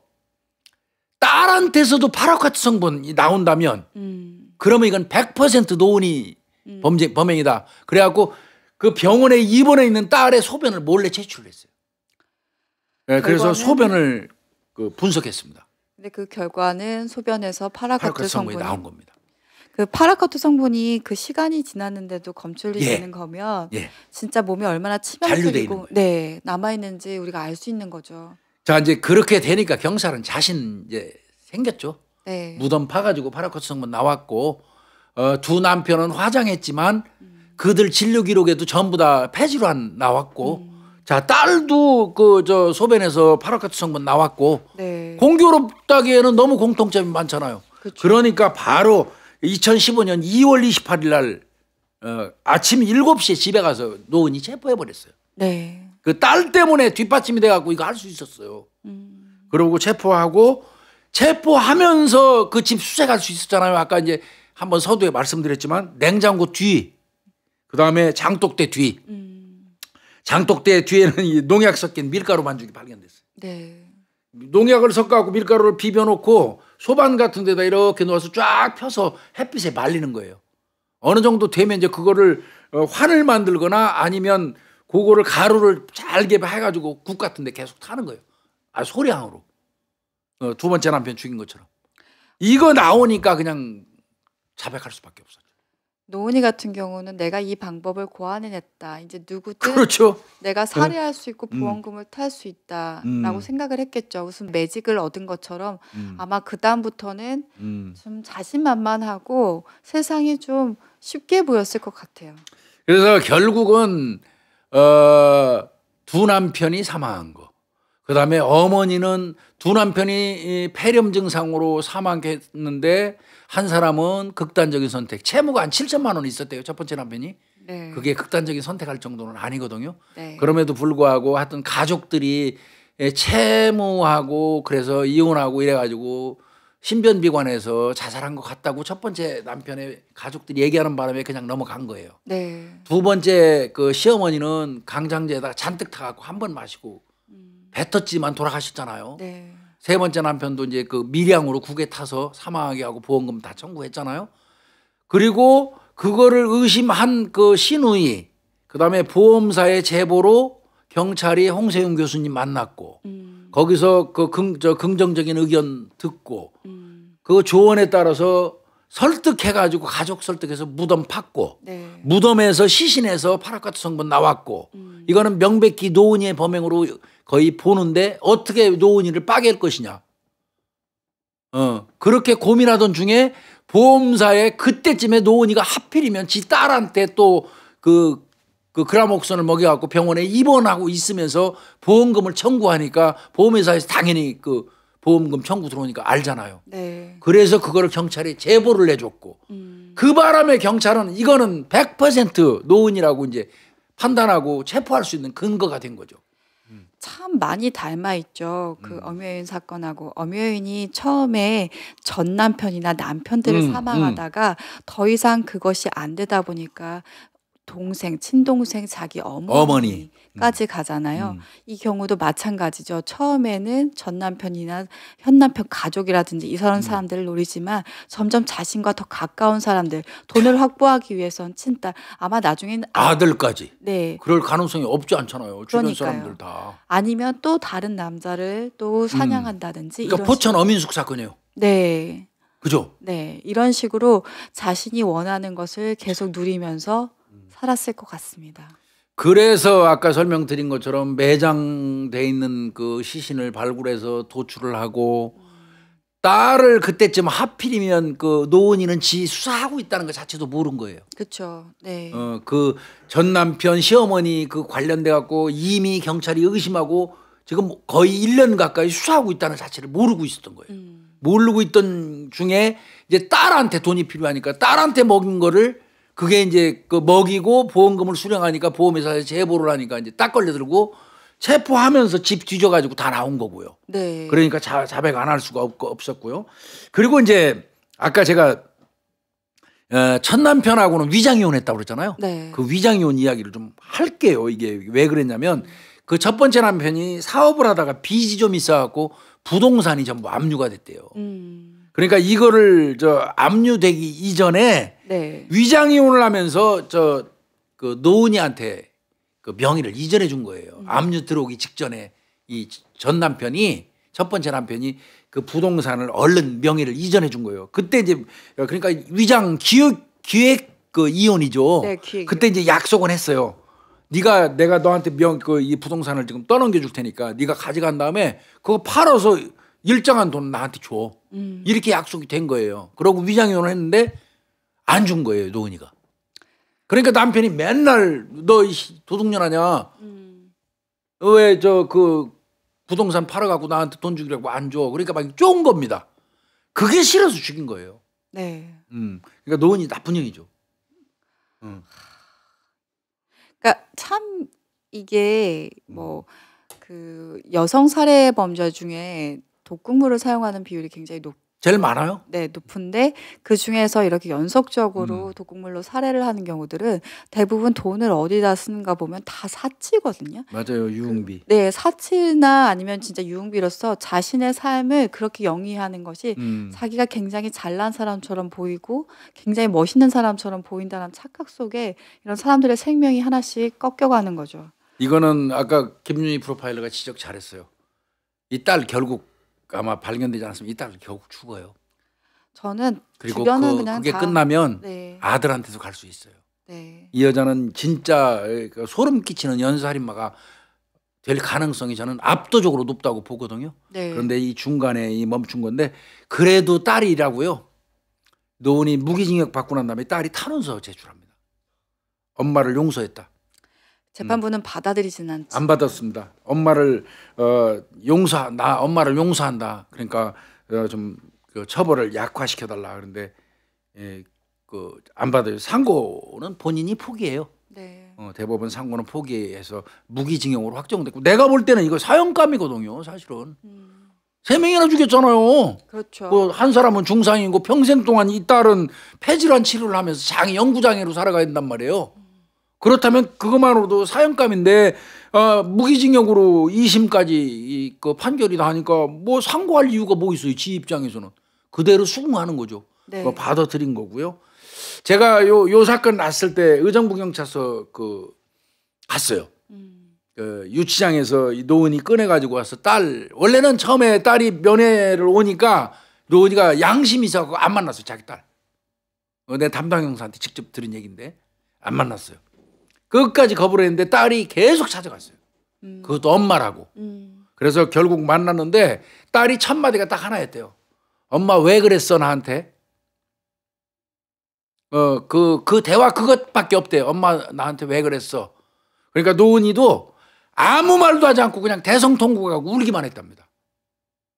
딸한테서도 파라카트 성분 나온다면 음. 그러면 이건 100% 노은이 음. 범죄 범행이다. 그래갖고 그 병원에 입원해 있는 딸의 소변을 몰래 채출했어요. 네, 그래서 소변을 그 분석했습니다. 근데 그 결과는 소변에서 파라카트, 파라카트 성분이, 성분이 나온 겁니다. 그파라카토 성분이 그 시간이 지났는데도 검출이 예. 되는 거면 예. 진짜 몸이 얼마나 치명적이고 네 남아 있는지 우리가 알 수 있는 거죠. 자 이제 그렇게 되니까 경찰은 자신 이제 생겼죠. 네. 무덤 파가지고 파라카토 성분 나왔고 어, 두 남편은 화장했지만 음. 그들 진료 기록에도 전부 다 폐질환 나왔고 음. 자 딸도 그 저 소변에서 파라카트 성분 나왔고 네. 공교롭다기에는 너무 공통점이 많잖아요. 그쵸. 그러니까 바로 2015년 2월 28일 날 어, 아침 7시에 집에 가서 노은이 체포해 버렸어요. 네. 그 딸 때문에 뒷받침이 돼 갖고 이거 할 수 있었어요. 음. 그러고 체포하고 체포하면서 그 집 수색할 수 있었잖아요. 아까 이제 한번 서두에 말씀드렸지만 냉장고 뒤, 그 다음에 장독대 뒤, 음. 장독대 뒤에는 이 농약 섞인 밀가루 반죽이 발견됐어요. 네. 농약을 섞어갖고 밀가루를 비벼놓고 소반 같은 데다 이렇게 놓아서 쫙 펴서 햇빛에 말리는 거예요. 어느 정도 되면 이제 그거를 어, 환을 만들거나 아니면 그거를 가루를 잘게 해가지고 국 같은 데 계속 타는 거예요. 아, 소량으로. 어, 두 번째 남편 죽인 것처럼. 이거 나오니까 그냥 자백할 수밖에 없었죠. 노은이 같은 경우는 내가 이 방법을 고안해냈다. 이제 누구든 그렇죠. 내가 네. 살해할 수 있고 음. 보험금을 음. 탈수 있다라고 음. 생각을 했겠죠. 무슨 매직을 얻은 것처럼 음. 아마 그 다음부터는 음. 좀 자신만만하고 세상이 좀 쉽게 보였을 것 같아요. 그래서 결국은 어, 두 남편이 사망한 거. 그 다음에 어머니는 두 남편이 폐렴 증상으로 사망했는데 한 사람은 극단적인 선택. 채무가 한 7천만 원 있었대요. 첫 번째 남편이. 네. 그게 극단적인 선택할 정도는 아니거든요. 네. 그럼에도 불구하고 하여튼 가족들이 예, 채무하고 그래서 이혼하고 이래가지고 신변비관에서 자살한 것 같다고 첫 번째 남편의 가족들이 얘기하는 바람에 그냥 넘어간 거예요. 네. 두 번째 그 시어머니는 강장제에다가 잔뜩 타갖고 한 번 마시고 뱉었지만 돌아가셨잖아요. 네. 세 번째 남편도 이제 그 미량으로 국에 타서 사망하게 하고 보험금 다 청구했잖아요. 그리고 그거를 의심한 그 신우이 그다음에 보험사의 제보로 경찰이 홍세윤 교수님 만났고 음. 거기서 그 긍, 저 긍정적인 의견 듣고 음. 그 조언에 따라서 설득해가지고 가족 설득해서 무덤 팠고 네. 무덤에서 시신에서 파라카트 성분 나왔고 음. 이거는 명백히 노은이의 범행으로 거의 보는데 어떻게 노은이를 빠갤 것이냐. 어 그렇게 고민하던 중에 보험사에 그때쯤에 노은이가 하필이면 지 딸한테 또 그 그 그라목선을 먹여갖고 병원에 입원하고 있으면서 보험금을 청구하니까 보험회사에서 당연히 그 보험금 청구 들어오니까 알잖아요. 네. 그래서 그거를 경찰에 제보를 해줬고 음. 그 바람에 경찰은 이거는 100% 노은이라고 이제 판단하고 체포할 수 있는 근거가 된 거죠. 참 많이 닮아 있죠. 그 음. 엄여인 사건하고 엄여인이 처음에 전 남편이나 남편들을 음, 사망하다가 음. 더 이상 그것이 안 되다 보니까 동생, 친동생, 자기 어머니, 어머니. 까지 가잖아요. 음. 이 경우도 마찬가지죠. 처음에는 전 남편이나 현 남편 가족이라든지 이런 음. 사람들을 노리지만 점점 자신과 더 가까운 사람들 돈을 확보하기 위해선 친딸 아마 나중에는 아 아들까지 네 그럴 가능성이 없지 않잖아요. 그러니까요. 주변 사람들 다 아니면 또 다른 남자를 또 음. 사냥한다든지 그러니까 포천 어민숙 사건이에요. 네. 그죠? 네. 이런 식으로 자신이 원하는 것을 계속 누리면서 음. 살았을 것 같습니다. 그래서 아까 설명드린 것처럼 매장돼 있는 그 시신을 발굴해서 도출을 하고 딸을 그때쯤 하필이면 그 노은이는 지 수사하고 있다는 것 자체도 모른 거예요. 그렇죠. 네. 어그 전 남편 시어머니 그 관련돼 갖고 이미 경찰이 의심하고 지금 거의 1년 가까이 수사하고 있다는 자체를 모르고 있었던 거예요. 음. 모르고 있던 중에 이제 딸한테 돈이 필요하니까 딸한테 먹인 거를 그게 이제 그 먹이고 보험금을 수령하니까 보험회사에 서 제보를 하니까 이제 딱 걸려들고 체포하면서 집 뒤져가지고 다 나온 거고요. 네. 그러니까 자, 자백 안 할 수가 없, 없었고요. 그리고 이제 아까 제가 어, 첫 남편하고는 위장이혼했다고 그랬잖아요. 네. 그 위장이혼 이야기를 좀 할게요. 이게 왜 그랬냐면 그 첫 번째 남편이 사업을 하다가 빚이 좀 있어갖고 부동산이 전부 압류가 됐대요. 음. 그러니까 이거를 저 압류되기 이전에 네. 위장 이혼을 하면서 저 그 노은이한테 그 명의를 이전해 준 거예요. 음. 압류 들어오기 직전에 이 전 남편이 첫 번째 남편이 그 부동산을 얼른 명의를 이전해 준 거예요. 그때 이제 그러니까 위장 기획 기획 그 이혼이죠. 네, 기획. 그때 이제 약속은 했어요. 네가 내가 너한테 명 그 이 부동산을 지금 떠넘겨 줄 테니까 네가 가져간 다음에 그거 팔아서 일정한 돈 나한테 줘. 음. 이렇게 약속이 된 거예요. 그러고 위장이혼을 했는데 안 준 거예요, 노은이가. 그러니까 남편이 맨날 너 도둑년하냐. 음. 왜저 그 부동산 팔아갖고 나한테 돈 주기라고 안 줘. 그러니까 막 쫓은 겁니다. 그게 싫어서 죽인 거예요. 네. 음. 그러니까 노은이 나쁜 형이죠. 음. 그러니까 참 이게 뭐그 음. 여성 살해 범죄 중에 독극물을 사용하는 비율이 굉장히 높. 제일 많아요? 네, 높은데 그 중에서 이렇게 연속적으로 음. 독극물로 살해를 하는 경우들은 대부분 돈을 어디다 쓰는가 보면 다 사치거든요. 맞아요, 그 유흥비. 그, 네, 사치나 아니면 진짜 유흥비로서 자신의 삶을 그렇게 영위하는 것이 음. 자기가 굉장히 잘난 사람처럼 보이고 굉장히 멋있는 사람처럼 보인다는 착각 속에 이런 사람들의 생명이 하나씩 꺾여가는 거죠. 이거는 아까 김윤희 프로파일러가 지적 잘했어요. 이 딸 결국 아마 발견되지 않았으면 이딸 결국 죽어요. 저는 그리고 그, 그게 다, 끝나면 네. 아들한테도 갈수 있어요. 네. 이 여자는 진짜 그 소름 끼치는 연쇄살인마가 될 가능성이 저는 압도적으로 높다고 보거든요. 네. 그런데 이 중간에 이 멈춘 건데 그래도 딸이라고요. 노원이 무기징역 받고 난 다음에 딸이 탄원서 제출합니다. 엄마를 용서했다. 음. 재판부는 음. 받아들이지는 않죠. 안 받았습니다. 엄마를 어, 용서 나 엄마를 용서한다. 그러니까 어, 좀그 처벌을 약화시켜 달라. 그런데 예, 그안 받아요. 상고는 본인이 포기해요. 네. 어, 대법원 상고는 포기해서 무기징역으로 확정됐고 내가 볼 때는 이거 사형감이거든요. 사실은. 음. 세 명이나 죽였잖아요. 그렇죠. 그한 뭐 사람은 중상이고 평생 동안 이 딸은 폐질환 치료를 하면서 장애 영구 장애로 살아가야 된단 말이에요. 그렇다면 그것만으로도 사형감인데 어, 무기징역으로 2심까지 이, 그 판결이 다하니까뭐 상고할 이유가 뭐 있어요? 지 입장에서는 그대로 수긍하는 거죠. 네. 받아들인 거고요. 제가 요, 요 사건 났을 때 의정부 경찰서 그 갔어요. 음. 그 유치장에서 이 노은이 꺼내가지고 와서 딸 원래는 처음에 딸이 면회를 오니까 노은이가 양심이 있어갖고 안 만났어요 자기 딸. 어, 내 담당 형사한테 직접 들은 얘기인데 안 만났어요. 끝까지 거부를 했는데 딸이 계속 찾아갔어요. 음. 그것도 엄마라고. 음. 그래서 결국 만났는데 딸이 첫 마디가 딱 하나였대요. 엄마 왜 그랬어 나한테? 어 그그 그 대화 그것밖에 없대요. 엄마 나한테 왜 그랬어? 그러니까 노은이도 아무 말도 하지 않고 그냥 대성통곡하고 울기만 했답니다.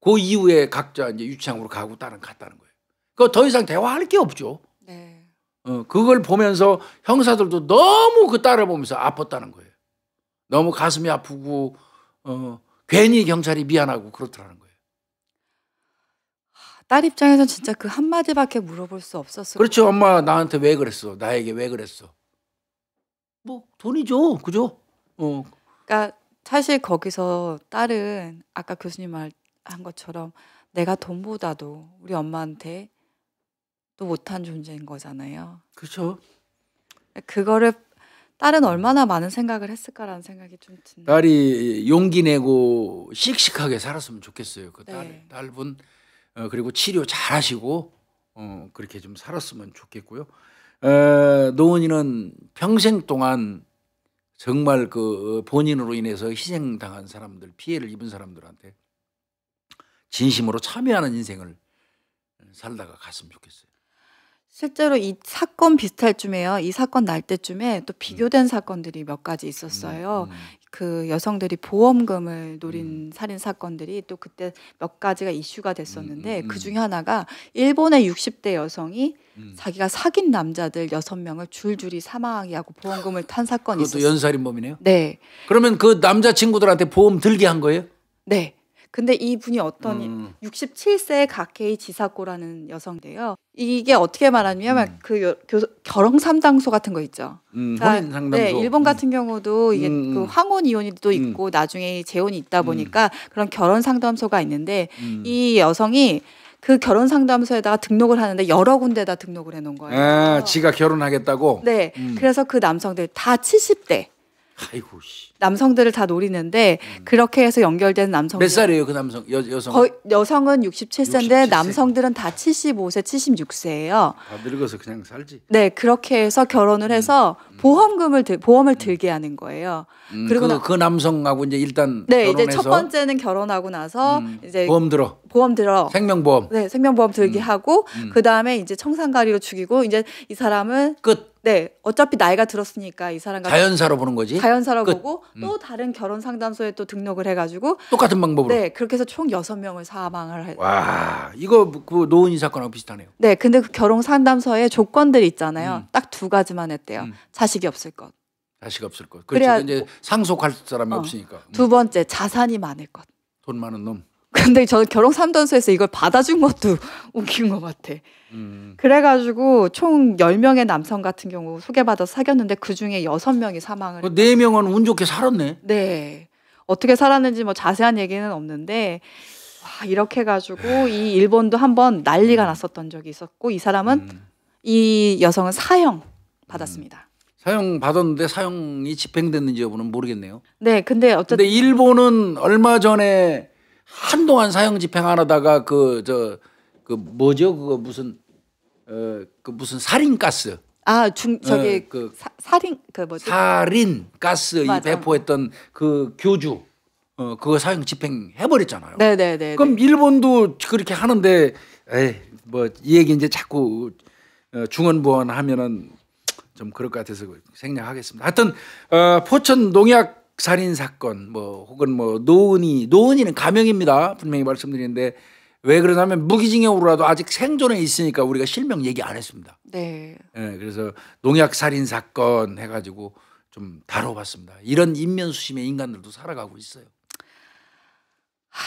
그 이후에 각자 이제 유치장으로 가고 딸은 갔다는 거예요. 그 더 이상 대화할 게 없죠. 어, 그걸 보면서 형사들도 너무 그 딸을 보면서 아팠다는 거예요. 너무 가슴이 아프고 어, 괜히 경찰이 미안하고 그렇더라는 거예요. 딸 입장에선 진짜 그 한마디밖에 물어볼 수 없었을 그렇죠. 엄마 나한테 왜 그랬어? 나에게 왜 그랬어? 뭐 돈이죠. 그죠? 어. 그러니까 사실 거기서 딸은 아까 교수님 말한 것처럼 내가 돈보다도 우리 엄마한테 또 못한 존재인 거잖아요. 그렇죠. 그거를 딸은 얼마나 많은 생각을 했을까라는 생각이 좀 든다. 딸이 용기 내고 씩씩하게 살았으면 좋겠어요. 그 네. 딸, 딸분 어, 그리고 치료 잘하시고 어, 그렇게 좀 살았으면 좋겠고요. 에, 어, 노은이는 평생 동안 정말 그 본인으로 인해서 희생당한 사람들, 피해를 입은 사람들한테 진심으로 참여하는 인생을 살다가 갔으면 좋겠어요. 실제로 이 사건 비슷할 쯤에요. 이 사건 날 때쯤에 또 음. 비교된 음. 사건들이 몇 가지 있었어요. 음, 음. 그 여성들이 보험금을 노린 음. 살인 사건들이 또 그때 몇 가지가 이슈가 됐었는데 음, 그 중에 하나가 일본의 60대 여성이 자기가 사귄 남자들 6명을 줄줄이 사망하게 하고 보험금을 탄 사건이 있었어요. 그것도 연살인범이네요. 네. 그러면 그 남자 친구들한테 보험 들게 한 거예요? 네. 근데 이 분이 어떤 음. 67세 가케이 지사고라는 여성인데요. 이게 어떻게 말하냐면 음. 그 결혼 상담소 같은 거 있죠. 음, 그러니까, 상담소. 네, 일본 음. 같은 경우도 이게 음, 그 음. 황혼 이혼도 있고 나중에 재혼이 있다 보니까 그런 결혼 상담소가 있는데 이 여성이 그 결혼 상담소에다가 등록을 하는데 여러 군데다 등록을 해놓은 거예요. 아, 지가 결혼하겠다고? 네. 음. 그래서 그 남성들 다 70대. 아이고 씨. 남성들을 다 노리는데 음. 그렇게 해서 연결된 남성 몇 살이에요 그 남성 여, 여성? 거의 여성은 67세인데 67세. 남성들은 다 75세, 76세예요. 다 늙어서 그냥 살지. 네, 그렇게 해서 결혼을 음, 해서 음. 보험금을 들, 보험을 음. 들게 하는 거예요. 음, 그리고 그, 그, 남성하고 이제 일단 네, 결혼해서. 이제 첫 번째는 결혼하고 나서 음. 이제 보험 들어. 보험 들어. 생명보험. 네, 생명보험 들게 하고 그다음에 이제 청산가리로 죽이고 이제 이 사람은 끝. 네, 어차피 나이가 들었으니까 이 사람 자연사로 보는 거지. 자연사로 끝. 보고 음. 또 다른 결혼 상담소에 또 등록을 해가지고 똑같은 방법으로. 네 그렇게 해서 총 여섯 명을 사망을 했. 와 이거 뭐 그 노은이 사건하고 비슷하네요. 네 근데 그 결혼 상담소에 조건들 이 있잖아요. 음. 딱두 가지만 했대요. 음. 자식이 없을 것. 자식 없을 것. 그래야 그래야- 이제 뭐 상속할 사람이 어. 없으니까. 음. 두 번째 자산이 많을 것. 돈 많은 놈. 근데 저는 결혼 3단서에서 이걸 받아준 것도 웃긴 것 같아. 음. 그래가지고 총 10명의 남성 같은 경우 소개받아서 사귀었는데 그 중에 6명이 사망을. 그 4명은 운 좋게 살았네. 네. 어떻게 살았는지 뭐 자세한 얘기는 없는데 와, 이렇게 해가지고 이 일본도 한번 난리가 음. 났었던 적이 있었고 이 사람은 음. 이 여성은 사형 받았습니다. 음. 사형 받았는데 사형이 집행됐는지 여부는 모르겠네요. 네, 근데 어쨌든 근데 일본은 얼마 전에 한동안 사형 집행 안 하다가 그 저 그 뭐죠 그거 무슨 어그 무슨 살인 가스 아, 중 어, 저기 어, 그 사, 살인 그 뭐지? 살인 가스 이 배포했던 그 교주 어 그거 사형 집행해 버렸잖아요. 네, 네, 네. 그럼 네. 일본도 그렇게 하는데 에 뭐이 얘기 이제 자꾸 어, 중언부언 하면은 좀 그럴 것 같아서 생략하겠습니다. 하여튼 어 포천 농약 살인 사건 뭐 혹은 뭐 노은이 노은이는 가명입니다 분명히 말씀드리는데 왜 그러냐면 무기징역으로라도 아직 생존에 있으니까 우리가 실명 얘기 안 했습니다. 네. 네 그래서 농약 살인 사건 해가지고 좀 다뤄봤습니다. 이런 인면 수심의 인간들도 살아가고 있어요. 하...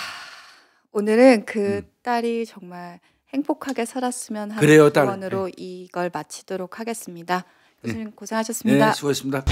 오늘은 그 음. 딸이 정말 행복하게 살았으면 하는 그래요, 원으로 네. 예. 이걸 마치도록 하겠습니다. 예. 교수님 네. 고생하셨습니다. 네, 수고하셨습니다